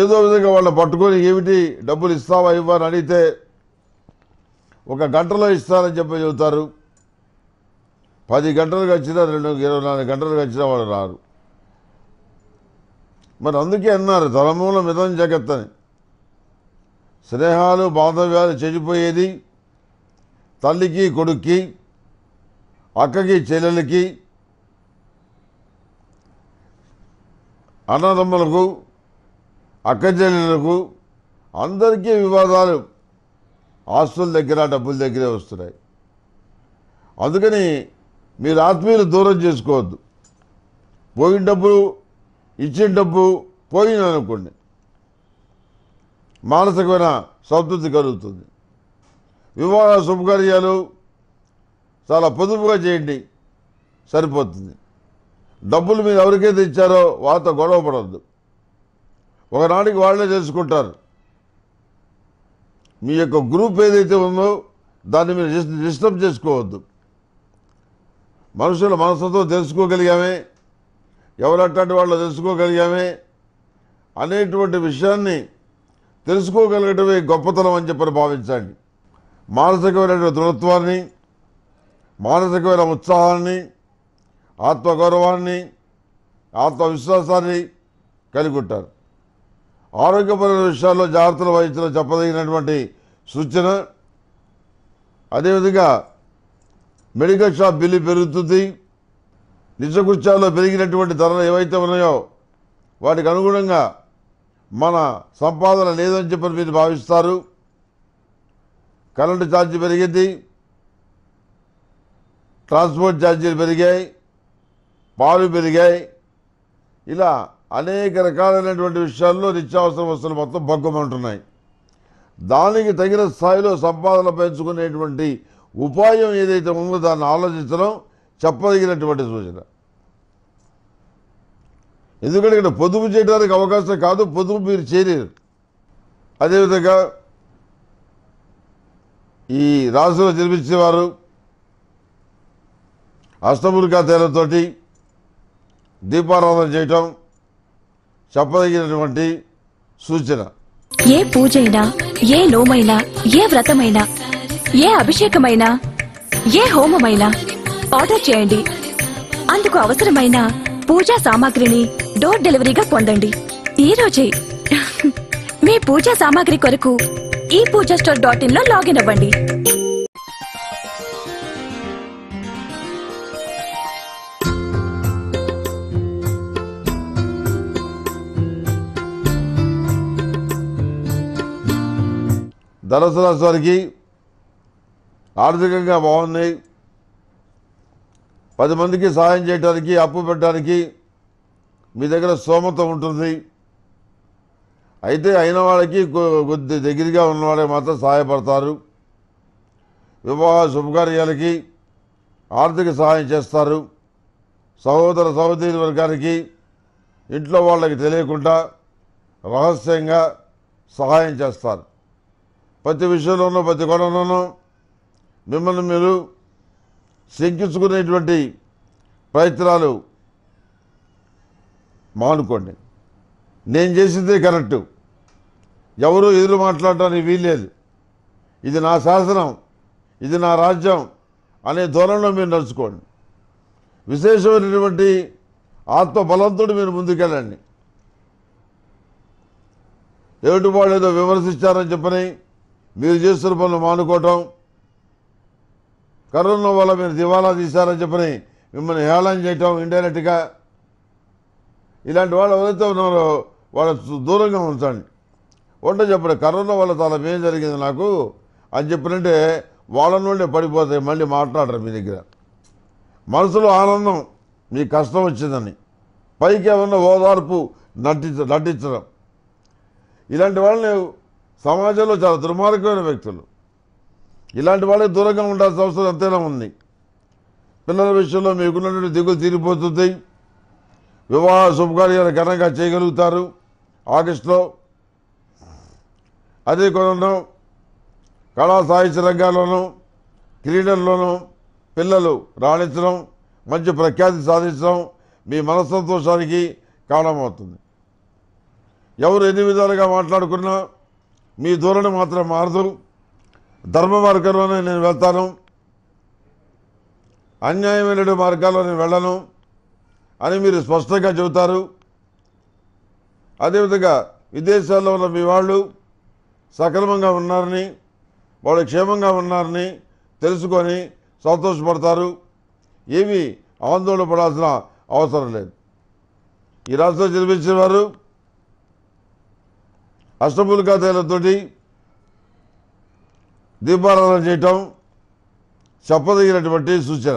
ఏదో విధంగా వాళ్ళు పట్టుకొని ఏమిటి డబ్బులు ఇస్తావా ఇవ్వని అని అడిగితే ఒక గంటలో ఇస్తారని చెప్పి చెబుతారు పది గంటలకు వచ్చినా రెండు ఇరవై నాలుగు గంటలకు వచ్చినా వాళ్ళు రారు మరి అందుకే అన్నారు తలమూల మితం జగత్ అని స్నేహాలు బాంధవ్యాలు చెడిపోయేది తల్లికి కొడుక్కి అక్కకి చెల్లెలకి అన్నదమ్ములకు అక్క చెల్లెలకు అందరికీ వివాదాలు ఆస్తుల దగ్గర డబ్బుల దగ్గరే వస్తున్నాయి అందుకని మీరు ఆత్మీయులు దూరం చేసుకోవద్దు పోయిన డబ్బు ఇచ్చిన డబ్బు పోయిందనుకోండి మానసికమైన సంతృప్తి కలుగుతుంది వివాహ శుభకార్యాలు చాలా పొదుపుగా చేయండి సరిపోతుంది డబ్బులు మీరు ఎవరికైతే ఇచ్చారో వాళ్ళతో గొడవ పడద్దు ఒకనాటికి వాళ్ళే చేసుకుంటారు మీ యొక్క గ్రూప్ ఏదైతే ఉందో దాన్ని మీరు డిస్టర్బ్ చేసుకోవద్దు మనుషుల మనసుతో తెలుసుకోగలిగామే ఎవరట్లాంటి వాళ్ళు తెలుసుకోగలిగామే అనేటువంటి విషయాన్ని తెలుసుకోగలగటమే గొప్పతనం అని చెప్పని భావించండి మానసికమైనటువంటి దృఢత్వాన్ని మానసికమైన ఉత్సాహాన్ని ఆత్మగౌరవాన్ని ఆత్మవిశ్వాసాన్ని కలిగి ఉంటారు ఆరోగ్యపరమైన విషయాల్లో జాగ్రత్తలు వహించడం చెప్పదగినటువంటి సూచన అదేవిధంగా మెడికల్ షాప్ బిల్లు పెరుగుతుంది నిజకృత్యాల్లో పెరిగినటువంటి ధరలు ఏవైతే ఉన్నాయో వాటికి అనుగుణంగా మన సంపాదన లేదని చెప్పని మీరు భావిస్తారు కరెంటు ఛార్జీ పెరిగింది ట్రాన్స్పోర్ట్ ఛార్జీలు పెరిగాయి పాలు పెరిగాయి ఇలా అనేక రకాలైనటువంటి విషయాల్లో నిత్యావసర వస్తువులు మొత్తం బగ్గుమంటున్నాయి దానికి తగిన స్థాయిలో సంపాదన పెంచుకునేటువంటి ఉపాయం ఏదైతే ఉందో దాన్ని ఆలోచించడం చెప్పదగినటువంటి సూచన ఎందుకంటే ఇక్కడ పొదుపు చేయడానికి అవకాశం కాదు పొదుపు మీరు చేయలేరు అదేవిధంగా ఈ రాశిలో జన్మించిన వారు అష్టములికా తేలతో దీపారాధన చేయటం చెప్పదగినటువంటి సూచన ఏ పూజైనా ఏ నోమైనా ఏ వ్రతమైనా ఏ అభిషేకమైనా ఏ హోమమైనా ఆర్డర్ చేయండి అందుకు అవసరమైన పూజా సామాగ్రిని డోర్ డెలివరీగా పొందండి ఈ రోజే మీ పూజా సామాగ్రి కొరకు ఈ పూజా స్టోర్ డాట్ ఇన్ లో లాగిన్ అవ్వండి ధనుసు రాశి ఆర్థికంగా బాగున్నాయి పది మందికి సహాయం చేయడానికి అప్పు పెట్టడానికి మీ దగ్గర స్తోమత ఉంటుంది అయితే అయిన వాళ్ళకి కొద్ది దగ్గరగా ఉన్నవాడే మాత్రం సహాయపడతారు వివాహ శుభకార్యాలకి ఆర్థిక సహాయం చేస్తారు సహోదర సహోదరి వర్గానికి ఇంట్లో వాళ్ళకి తెలియకుండా రహస్యంగా సహాయం చేస్తారు ప్రతి విషయంలోనూ ప్రతి కొనలోనూ మిమ్మల్ని మీరు శంకించుకునేటువంటి ప్రయత్నాలు మానుకోండి నేను చేసిందే కరెక్టు ఎవరు ఎదురు మాట్లాడటానికి వీల్లేదు ఇది నా శాసనం ఇది నా రాజ్యం అనే ధోరణిలో మీరు నడుచుకోండి విశేషమైనటువంటి ఆత్మ బలంతో మీరు ముందుకెళ్ళండి ఏమిటి వాళ్ళు ఏదో విమర్శించారని చెప్పని మీరు చేస్తున్న పనులు మానుకోవటం కరోనా వల్ల మీరు దివాలా తీశారని చెప్పని మిమ్మల్ని హేళన చేయటం ఇండైరెక్ట్గా ఇలాంటి వాళ్ళు ఎవరైతే ఉన్నారో వాళ్ళు దూరంగా ఉంచండి ఒకటే చెప్పండి కరోనా వల్ల చాలా ఏం జరిగింది నాకు అని చెప్పినంటే వాళ్ళ నుండి పడిపోతాయి మళ్ళీ మాట్లాడరు మీ దగ్గర మనసులో ఆనందం మీ కష్టం వచ్చిందని పైకి ఏమన్నా ఓదార్పు నటించ నటించడం ఇలాంటి వాళ్ళని సమాజంలో చాలా దుర్మార్గమైన వ్యక్తులు ఇలాంటి వాళ్ళకి దూరంగా ఉండాల్సిన అవసరం ఎంతైనా ఉంది పిల్లల విషయంలో మీకున్నటువంటి దిగులు తీరిపోతుంది వివాహ శుభకార్యాలు ఘనంగా చేయగలుగుతారు ఆగస్టులో అదే కొనను కళా సాహిత్య రంగాల్లోనూ క్రీడల్లోనూ పిల్లలు రాణించడం మంచి ప్రఖ్యాతి సాధించడం మీ మనస్సంతోషానికి కారణమవుతుంది ఎవరు ఎన్ని విధాలుగా మాట్లాడుకున్నా మీ ధోరణి మాత్రం మారదు ధర్మ మార్గంలోనే నేను వెళ్తాను అన్యాయమైన మార్గాల్లో నేను వెళ్ళను అని మీరు స్పష్టంగా చెబుతారు అదేవిధంగా విదేశాల్లో ఉన్న మీ వాళ్ళు సక్రమంగా ఉన్నారని వాళ్ళు క్షేమంగా ఉన్నారని తెలుసుకొని సంతోషపడతారు ఏమీ ఆందోళన పడాల్సిన అవసరం లేదు ఈ రాష్ట్రంలో జన్మించిన వారు అష్టమూలికా తైలతో దీపారాధన చేయటం చెప్పదగినటువంటి సూచన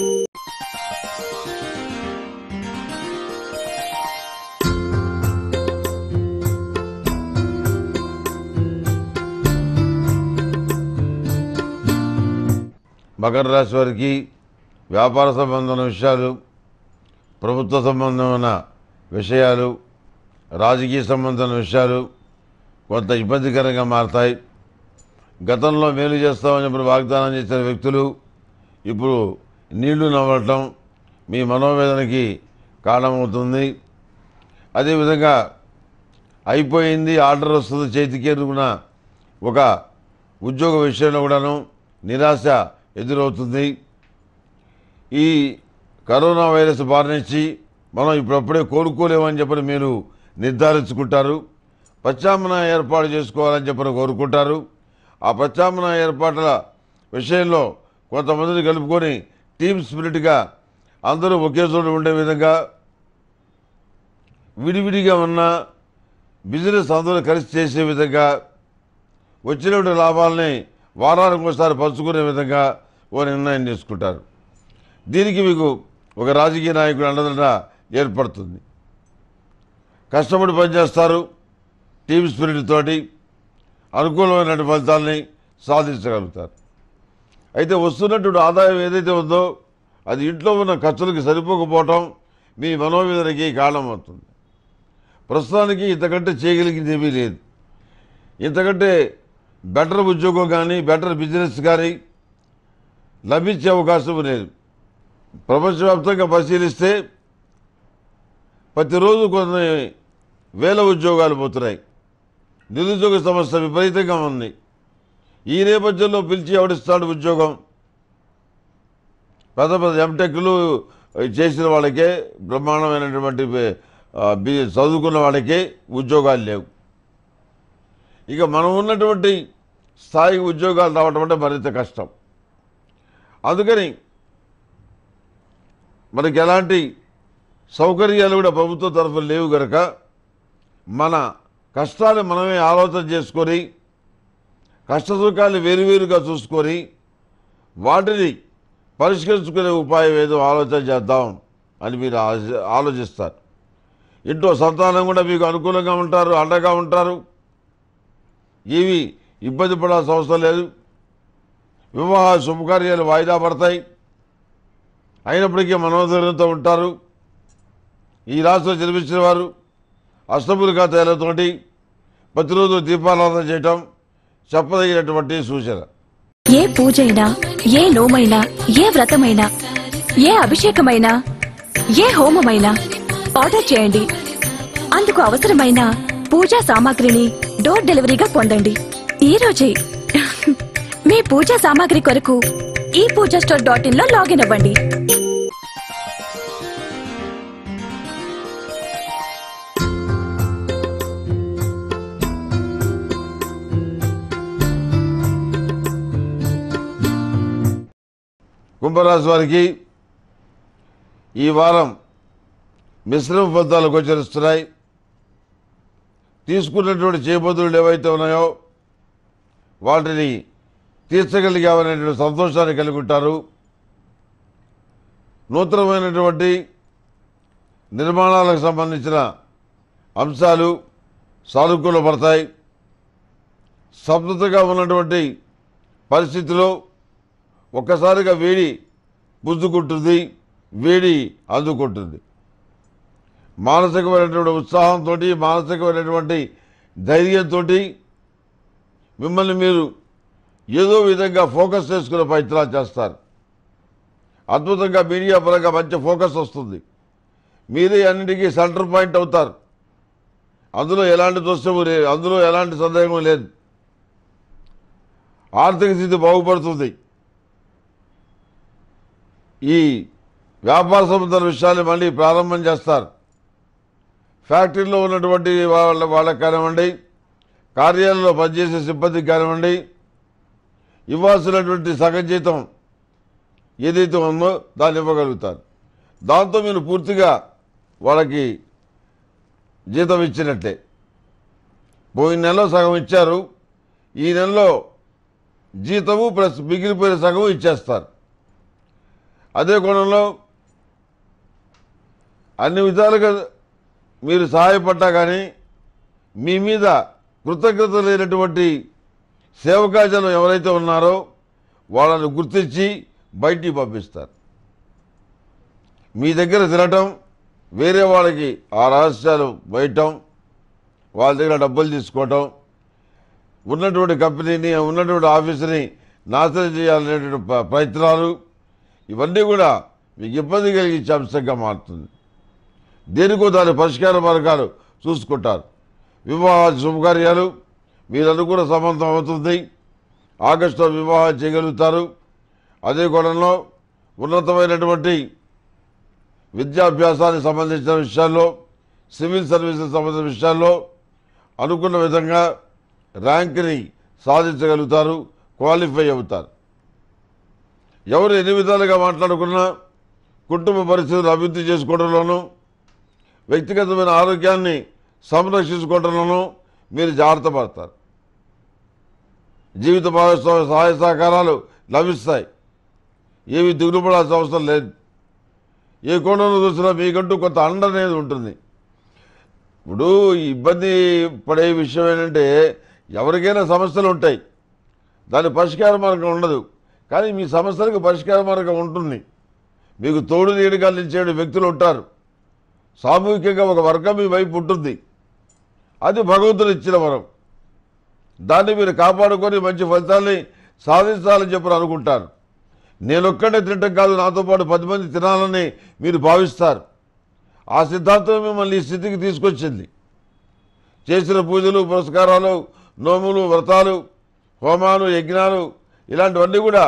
మకర రాశి వారికి వ్యాపార సంబంధమైన విషయాలు ప్రభుత్వ సంబంధమైన విషయాలు రాజకీయ సంబంధమైన విషయాలు కొంత ఇబ్బందికరంగా మారతాయి గతంలో మేలు చేస్తామని వాగ్దానం చేసిన వ్యక్తులు ఇప్పుడు నీళ్లు నవ్వటం మీ మనోవేదనకి కారణమవుతుంది అదేవిధంగా అయిపోయింది ఆర్డర్ వస్తుంది చేతికి ఒక ఉద్యోగ విషయంలో కూడాను నిరాశ ఎదురవుతుంది ఈ కరోనా వైరస్ బారి నుంచి మనం ఇప్పుడప్పుడే కోరుకోలేమని చెప్పని మీరు నిర్ధారించుకుంటారు ప్రత్యామ్నాయ ఏర్పాటు చేసుకోవాలని చెప్పని కోరుకుంటారు ఆ ప్రత్యామ్నాయ ఏర్పాట్ల విషయంలో కొంతమందిని కలుపుకొని టీమ్ స్పిరిట్గా అందరూ ఒకే చోట ఉండే విధంగా విడివిడిగా ఉన్న బిజినెస్ అందరూ కలిసి చేసే విధంగా వచ్చినటువంటి లాభాలని వారానికి ఒకసారి పంచుకునే విధంగా ఓ నిర్ణయం తీసుకుంటారు దీనికి మీకు ఒక రాజకీయ నాయకుడు అండదండ ఏర్పడుతుంది కష్టపడి పనిచేస్తారు టీమ్ స్పిరిట్ తోటి అనుకూలమైన ఫలితాలని సాధించగలుగుతారు అయితే వస్తున్నటువంటి ఆదాయం ఏదైతే ఉందో అది ఇంట్లో ఉన్న ఖర్చులకు సరిపోకపోవటం మీ మనోవేదనకి కారణం అవుతుంది ప్రస్తుతానికి ఇంతకంటే చేయగలిగింది ఏమీ లేదు ఇంతకంటే బెటర్ ఉద్యోగం కానీ బెటర్ బిజినెస్ కానీ లభించే అవకాశం లేదు ప్రపంచవ్యాప్తంగా పరిశీలిస్తే ప్రతిరోజు కొన్ని వేల ఉద్యోగాలు పోతున్నాయి నిరుద్యోగ సమస్య విపరీతంగా ఉంది ఈ నేపథ్యంలో పిలిచి ఎవడిస్తాడు ఉద్యోగం పెద్ద పెద్ద ఎంటెక్లు చేసిన వాళ్ళకే బ్రహ్మాండమైనటువంటి చదువుకున్న వాళ్ళకే ఉద్యోగాలు లేవు ఇక మనం ఉన్నటువంటి స్థాయికి ఉద్యోగాలు రావటం అంటే మరింత కష్టం అందుకని మనకి ఎలాంటి సౌకర్యాలు కూడా ప్రభుత్వం తరఫున లేవు గనక మన కష్టాలు మనమే ఆలోచన చేసుకొని కష్ట కష్టసుఖాలు వేరువేరుగా చూసుకొని వాటిని పరిష్కరించుకునే ఉపాయం ఏదో ఆలోచన చేద్దాం అని మీరు ఆలోచిస్తారు ఇంట్లో సంతానం కూడా మీకు అనుకూలంగా ఉంటారు అండగా ఉంటారు ఏవి ఇబ్బంది పడాల్సిన అవసరం లేదు వివాహ శుభకార్యాలు వాయిదా పడతాయి అయినప్పటికీ మనోధర్యంతో ఉంటారు ఈ రాష్ట్రం జన్మించిన వారు అష్టములుగా తేలతోటి ప్రతిరోజు దీపారాధన చేయటం చెప్పదగినటువంటి సూచన ఏ అయినా ఏ లోమైనా ఏ వ్రతమైనా ఏ అభిషేకమైనా ఏ హోమమైనా ఆర్డర్ చేయండి అందుకు అవసరమైన పూజా సామాగ్రిని డోర్ డెలివరీగా పొందండి ఈ రోజే మీ పూజా సామాగ్రి కొరకు ఈ పూజా స్టోర్ డాట్ ఇన్ లో లాగిన్ అవ్వండి కుంభరాజు వారికి ఈ వారం మిశ్రమ ఫలితాలు గోచరిస్తున్నాయి తీసుకున్నటువంటి చేబదులు ఏవైతే ఉన్నాయో వాటిని తీర్చగలిగామనేటువంటి సంతోషాన్ని కలిగి ఉంటారు నూతనమైనటువంటి నిర్మాణాలకు సంబంధించిన అంశాలు సానుకూలపడతాయి స్తబ్దతగా ఉన్నటువంటి పరిస్థితిలో ఒక్కసారిగా వేడి పుంజుకుంటుంది వేడి అందుకుంటుంది మానసికమైనటువంటి ఉత్సాహంతో మానసికమైనటువంటి ధైర్యంతో మిమ్మల్ని మీరు ఏదో విధంగా ఫోకస్ చేసుకునే ప్రయత్నాలు చేస్తారు అద్భుతంగా మీడియా పరంగా మంచి ఫోకస్ వస్తుంది మీరే అన్నిటికీ సెంటర్ పాయింట్ అవుతారు అందులో ఎలాంటి దోషము లేదు అందులో ఎలాంటి సందేహం లేదు ఆర్థిక స్థితి బాగుపడుతుంది ఈ వ్యాపార సంబంధ విషయాన్ని మళ్ళీ ప్రారంభం చేస్తారు ఫ్యాక్టరీలో ఉన్నటువంటి వాళ్ళ వాళ్ళకి కానివ్వండి కార్యాలయంలో పనిచేసే సిబ్బందికి కానివ్వండి ఇవ్వాల్సినటువంటి సగ జీతం ఏదైతే ఉందో దాన్ని ఇవ్వగలుగుతారు దాంతో మీరు పూర్తిగా వాళ్ళకి జీతం ఇచ్చినట్టే పోయిన నెలలో సగం ఇచ్చారు ఈ నెలలో జీతము ప్లస్ మిగిలిపోయిన సగం ఇచ్చేస్తారు అదే కోణంలో అన్ని విధాలుగా మీరు సహాయపడ్డా కానీ మీ మీద కృతజ్ఞత లేనటువంటి సేవకాజనం ఎవరైతే ఉన్నారో వాళ్ళను గుర్తించి బయటికి పంపిస్తారు మీ దగ్గర తినటం వేరే వాళ్ళకి ఆ రహస్యాలు వేయటం వాళ్ళ దగ్గర డబ్బులు తీసుకోవటం ఉన్నటువంటి కంపెనీని ఉన్నటువంటి ఆఫీసుని నాశనం చేయాలనేటువంటి ప్రయత్నాలు ఇవన్నీ కూడా మీకు ఇబ్బంది కలిగించే అంశంగా మారుతుంది దేనికో దాని పరిష్కార మార్గాలు చూసుకుంటారు వివాహ శుభకార్యాలు మీరు అనుకున్న సంబంధం అవుతుంది ఆగస్టులో వివాహం చేయగలుగుతారు అదే కోణంలో ఉన్నతమైనటువంటి విద్యాభ్యాసానికి సంబంధించిన విషయాల్లో సివిల్ సర్వీసెస్ సంబంధించిన విషయాల్లో అనుకున్న విధంగా ర్యాంక్ని సాధించగలుగుతారు క్వాలిఫై అవుతారు ఎవరు ఎన్ని విధాలుగా మాట్లాడుకున్నా కుటుంబ పరిస్థితులు అభివృద్ధి చేసుకోవడంలోనూ వ్యక్తిగతమైన ఆరోగ్యాన్ని సంరక్షించుకోవడంలోనూ మీరు జాగ్రత్త పడతారు జీవిత భాగస్వామి సహాయ సహకారాలు లభిస్తాయి ఏవి దిగులుపడాల్సిన అవసరం లేదు ఏ కోణంలో చూసినా మీకంటూ కొంత అండ అనేది ఉంటుంది ఇప్పుడు ఇబ్బంది పడే విషయం ఏంటంటే ఎవరికైనా సమస్యలు ఉంటాయి దాని పరిష్కార మార్గం ఉండదు కానీ మీ సమస్యలకు పరిష్కార మార్గం ఉంటుంది మీకు తోడు నీడు కలిగించే వ్యక్తులు ఉంటారు సామూహికంగా ఒక వర్గం మీ వైపు ఉంటుంది అది భగవంతుడు ఇచ్చిన వరం దాన్ని మీరు కాపాడుకొని మంచి ఫలితాల్ని సాధించాలని చెప్పి అనుకుంటారు నేనొక్కడే తినటం కాదు నాతో పాటు పది మంది తినాలని మీరు భావిస్తారు ఆ సిద్ధాంతం మిమ్మల్ని ఈ స్థితికి తీసుకొచ్చింది చేసిన పూజలు పురస్కారాలు నోములు వ్రతాలు హోమాలు యజ్ఞాలు ఇలాంటివన్నీ కూడా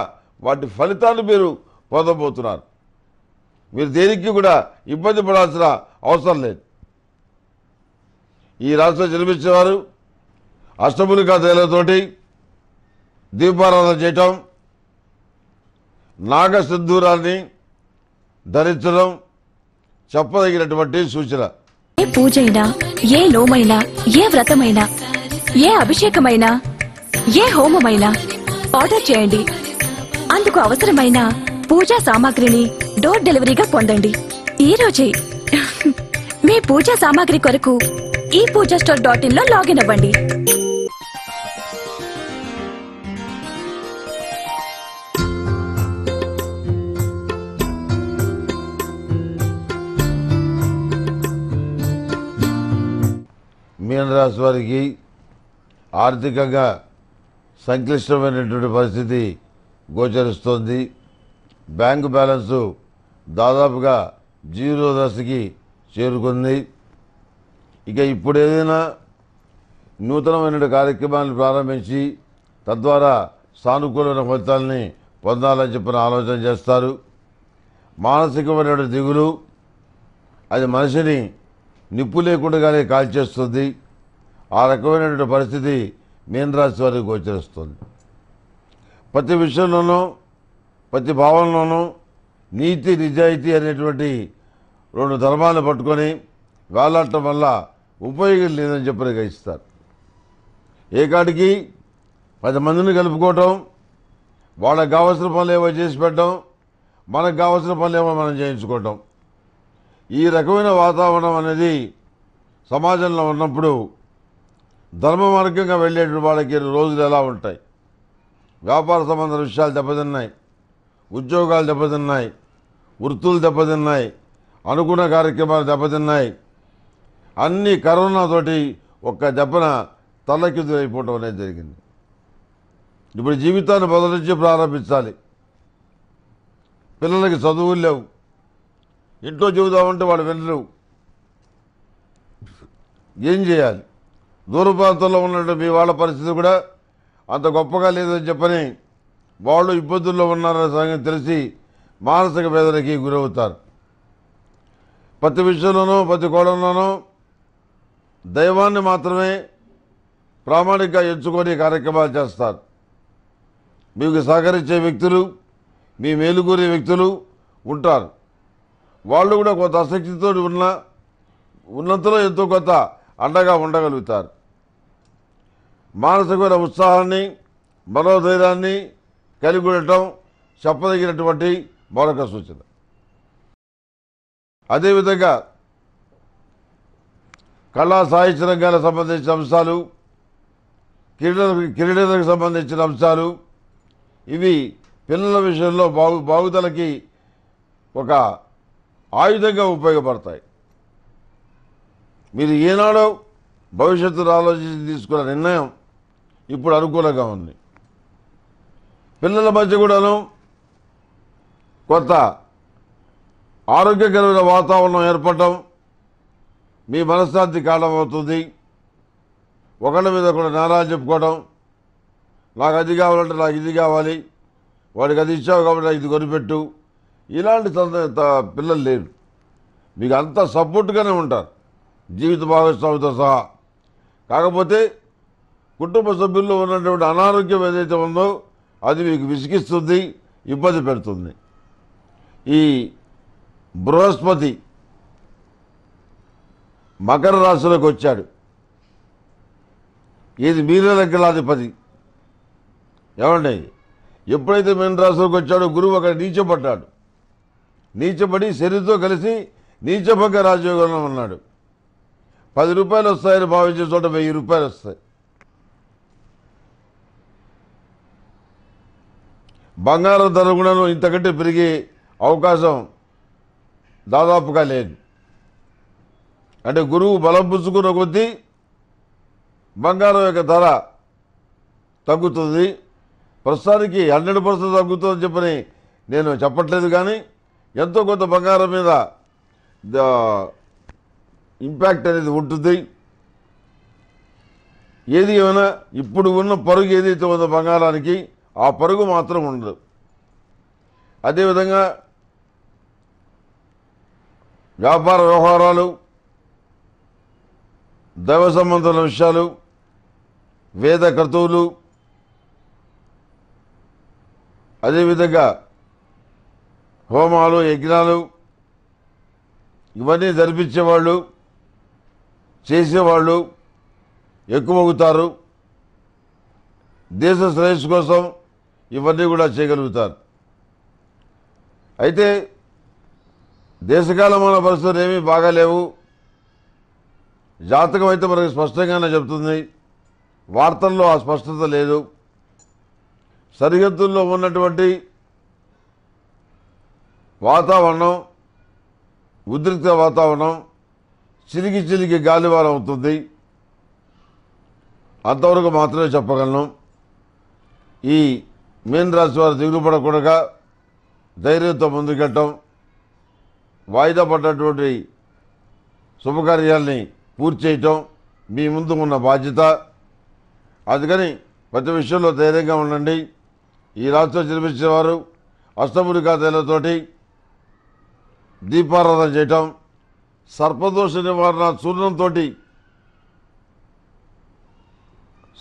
వాటి ఫలితాలు మీరు పొందబోతున్నారు మీరు దేనికి కూడా ఇబ్బంది పడాల్సిన అవసరం లేదు ఈ రాష్ట్రం జన్మించిన వారు అష్టములికా కథలతోటి దీపారాధన చేయటం నాగ సింధూరాన్ని ధరించడం చెప్పదగినటువంటి సూచన ఏ పూజైనా ఏ లోమైనా ఏ వ్రతమైనా ఏ అభిషేకమైనా ఏ హోమమైనా ఆర్డర్ చేయండి అందుకు అవసరమైన పూజా సామాగ్రిని డోర్ డెలివరీగా పొందండి ఈ మీ పూజా సామాగ్రి కొరకు ఈ పూజా స్టోర్ డాట్ ఇన్ లో లాగిన్ అవ్వండి మీనరాశి వారికి ఆర్థికంగా సంక్లిష్టమైనటువంటి పరిస్థితి గోచరిస్తోంది బ్యాంకు బ్యాలెన్సు దాదాపుగా జీరో దశకి చేరుకుంది ఇక ఇప్పుడు ఏదైనా నూతనమైన కార్యక్రమాలను ప్రారంభించి తద్వారా సానుకూలమైన ఫలితాలని పొందాలని చెప్పిన ఆలోచన చేస్తారు మానసికమైన దిగులు అది మనిషిని నిప్పు లేకుండానే కాల్చేస్తుంది ఆ రకమైనటువంటి పరిస్థితి మీనరాశి వారికి గోచరిస్తుంది ప్రతి విషయంలోనూ ప్రతి భావంలోనూ నీతి నిజాయితీ అనేటువంటి రెండు ధర్మాలు పట్టుకొని వేలాడటం వల్ల ఉపయోగం లేదని చెప్పి గ్రహిస్తారు ఏ పది మందిని కలుపుకోవటం వాళ్ళకి కావలసిన పనులు చేసి పెట్టడం మనకు కావలసిన పనులు ఏమో మనం చేయించుకోవటం ఈ రకమైన వాతావరణం అనేది సమాజంలో ఉన్నప్పుడు ధర్మ మార్గంగా వెళ్ళేటువంటి వాళ్ళకి రోజులు ఎలా ఉంటాయి వ్యాపార సంబంధ విషయాలు దెబ్బతిన్నాయి ఉద్యోగాలు దెబ్బతిన్నాయి వృత్తులు దెబ్బతిన్నాయి అనుగుణ కార్యక్రమాలు దెబ్బతిన్నాయి అన్ని కరోనాతోటి ఒక్క దెబ్బన తల్లకిందులైపోవటం అనేది జరిగింది ఇప్పుడు జీవితాన్ని మొదటి ప్రారంభించాలి పిల్లలకి చదువులు లేవు ఇంట్లో చెబుదామంటే వాళ్ళు వెళ్ళరు ఏం చేయాలి దూర ప్రాంతంలో ఉన్నటువంటి మీ వాళ్ళ పరిస్థితి కూడా అంత గొప్పగా లేదని చెప్పని వాళ్ళు ఇబ్బందుల్లో ఉన్నారనే సంగతి తెలిసి మానసిక వేదనకి గురవుతారు ప్రతి విషయంలోనూ ప్రతి కోణంలోనూ దైవాన్ని మాత్రమే ప్రామాణికంగా ఎంచుకొని కార్యక్రమాలు చేస్తారు మీకు సహకరించే వ్యక్తులు మీ మేలుకూరే వ్యక్తులు ఉంటారు వాళ్ళు కూడా కొంత ఆసక్తితో ఉన్న ఉన్నంతలో ఎంతో కొంత అండగా ఉండగలుగుతారు మానసికమైన ఉత్సాహాన్ని మనోధైర్యాన్ని కలిగి ఉండటం చెప్పదగినటువంటి మరొక సూచన అదేవిధంగా కళా సాహిత్య రంగాలకు సంబంధించిన అంశాలు క్రీడ క్రీడలకు సంబంధించిన అంశాలు ఇవి పిల్లల విషయంలో బాగు బాగుదలకి ఒక ఆయుధంగా ఉపయోగపడతాయి మీరు ఏనాడో భవిష్యత్తులో ఆలోచించి తీసుకున్న నిర్ణయం ఇప్పుడు అనుకూలంగా ఉంది పిల్లల మధ్య కూడాను కొంత ఆరోగ్యకరమైన వాతావరణం ఏర్పడటం మీ మనశ్శాంతి కారణమవుతుంది ఒకళ్ళ మీద ఒకళ్ళు నారాజు చెప్పుకోవడం నాకు అది కావాలంటే నాకు ఇది కావాలి వాడికి అది ఇచ్చావు కాబట్టి నాకు ఇది కొనిపెట్టు ఇలాంటి పిల్లలు లేరు మీకు అంత సపోర్ట్గానే ఉంటారు జీవిత భాగస్వామితో సహా కాకపోతే కుటుంబ సభ్యుల్లో ఉన్నటువంటి అనారోగ్యం ఏదైతే ఉందో అది మీకు విసిగిస్తుంది ఇబ్బంది పెడుతుంది ఈ బృహస్పతి మకర రాశిలోకి వచ్చాడు ఇది మీన లగ్నాధిపతి ఏమండి ఎప్పుడైతే మీన రాశిలోకి వచ్చాడో గురువు అక్కడ నీచపడ్డాడు నీచపడి శరీరంతో కలిసి నీచభంగ రాజయోగంలో ఉన్నాడు పది రూపాయలు వస్తాయని భావించే చోట వెయ్యి రూపాయలు వస్తాయి బంగారం ధర కూడా ఇంతకంటే పెరిగే అవకాశం దాదాపుగా లేదు అంటే గురువు బలం పుచ్చుకున్న కొద్దీ బంగారం యొక్క ధర తగ్గుతుంది ప్రస్తుతానికి హండ్రెడ్ పర్సెంట్ తగ్గుతుందని చెప్పని నేను చెప్పట్లేదు కానీ ఎంతో కొంత బంగారం మీద ఇంపాక్ట్ అనేది ఉంటుంది ఏది ఏమైనా ఇప్పుడు ఉన్న పరుగు ఏదైతే ఉందో బంగారానికి ఆ పరుగు మాత్రం ఉండదు అదేవిధంగా వ్యాపార వ్యవహారాలు దైవ సంబంధమైన విషయాలు వేద క్రతువులు అదేవిధంగా హోమాలు యజ్ఞాలు ఇవన్నీ జరిపించేవాళ్ళు చేసేవాళ్ళు అవుతారు దేశ శ్రేయస్సు కోసం ఇవన్నీ కూడా చేయగలుగుతారు అయితే దేశకాలమైన పరిస్థితులు ఏమీ బాగాలేవు జాతకం అయితే మనకి స్పష్టంగానే చెబుతుంది వార్తల్లో ఆ స్పష్టత లేదు సరిహద్దుల్లో ఉన్నటువంటి వాతావరణం ఉద్రిక్త వాతావరణం చిలికి చిలికి గాలివారం అవుతుంది అంతవరకు మాత్రమే చెప్పగలను ఈ మీనరాశి వారు దిగులుపడకూడక ధైర్యంతో ముందుకెళ్ళటం వాయిదా పడ్డటువంటి శుభకార్యాల్ని పూర్తి చేయటం మీ ముందు ఉన్న బాధ్యత అందుకని ప్రతి విషయంలో ధైర్యంగా ఉండండి ఈ రాత్రిలో వారు అష్టముడి తేలతోటి దీపారాధన చేయటం సర్పదోష నివారణ చూర్ణంతో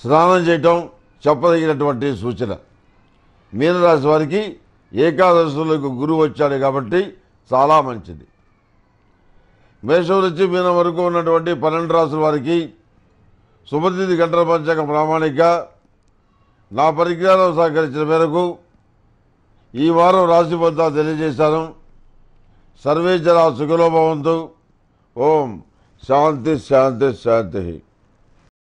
స్నానం చేయటం చెప్పదగినటువంటి సూచన మీనరాశి వారికి ఏకాదశులకు గురువు వచ్చాడు కాబట్టి చాలా మంచిది మేషం నుంచి మీనం వరకు ఉన్నటువంటి పన్నెండు రాసుల వారికి శుభతిథి గంటల పంచక ప్రామాణిక నా పరిజ్ఞానం సహకరించిన మేరకు ఈ వారం రాశి ఫలితాలు తెలియజేశాను సర్వే జనా భవంతు ఓం శాంతి శాంతి శాంతి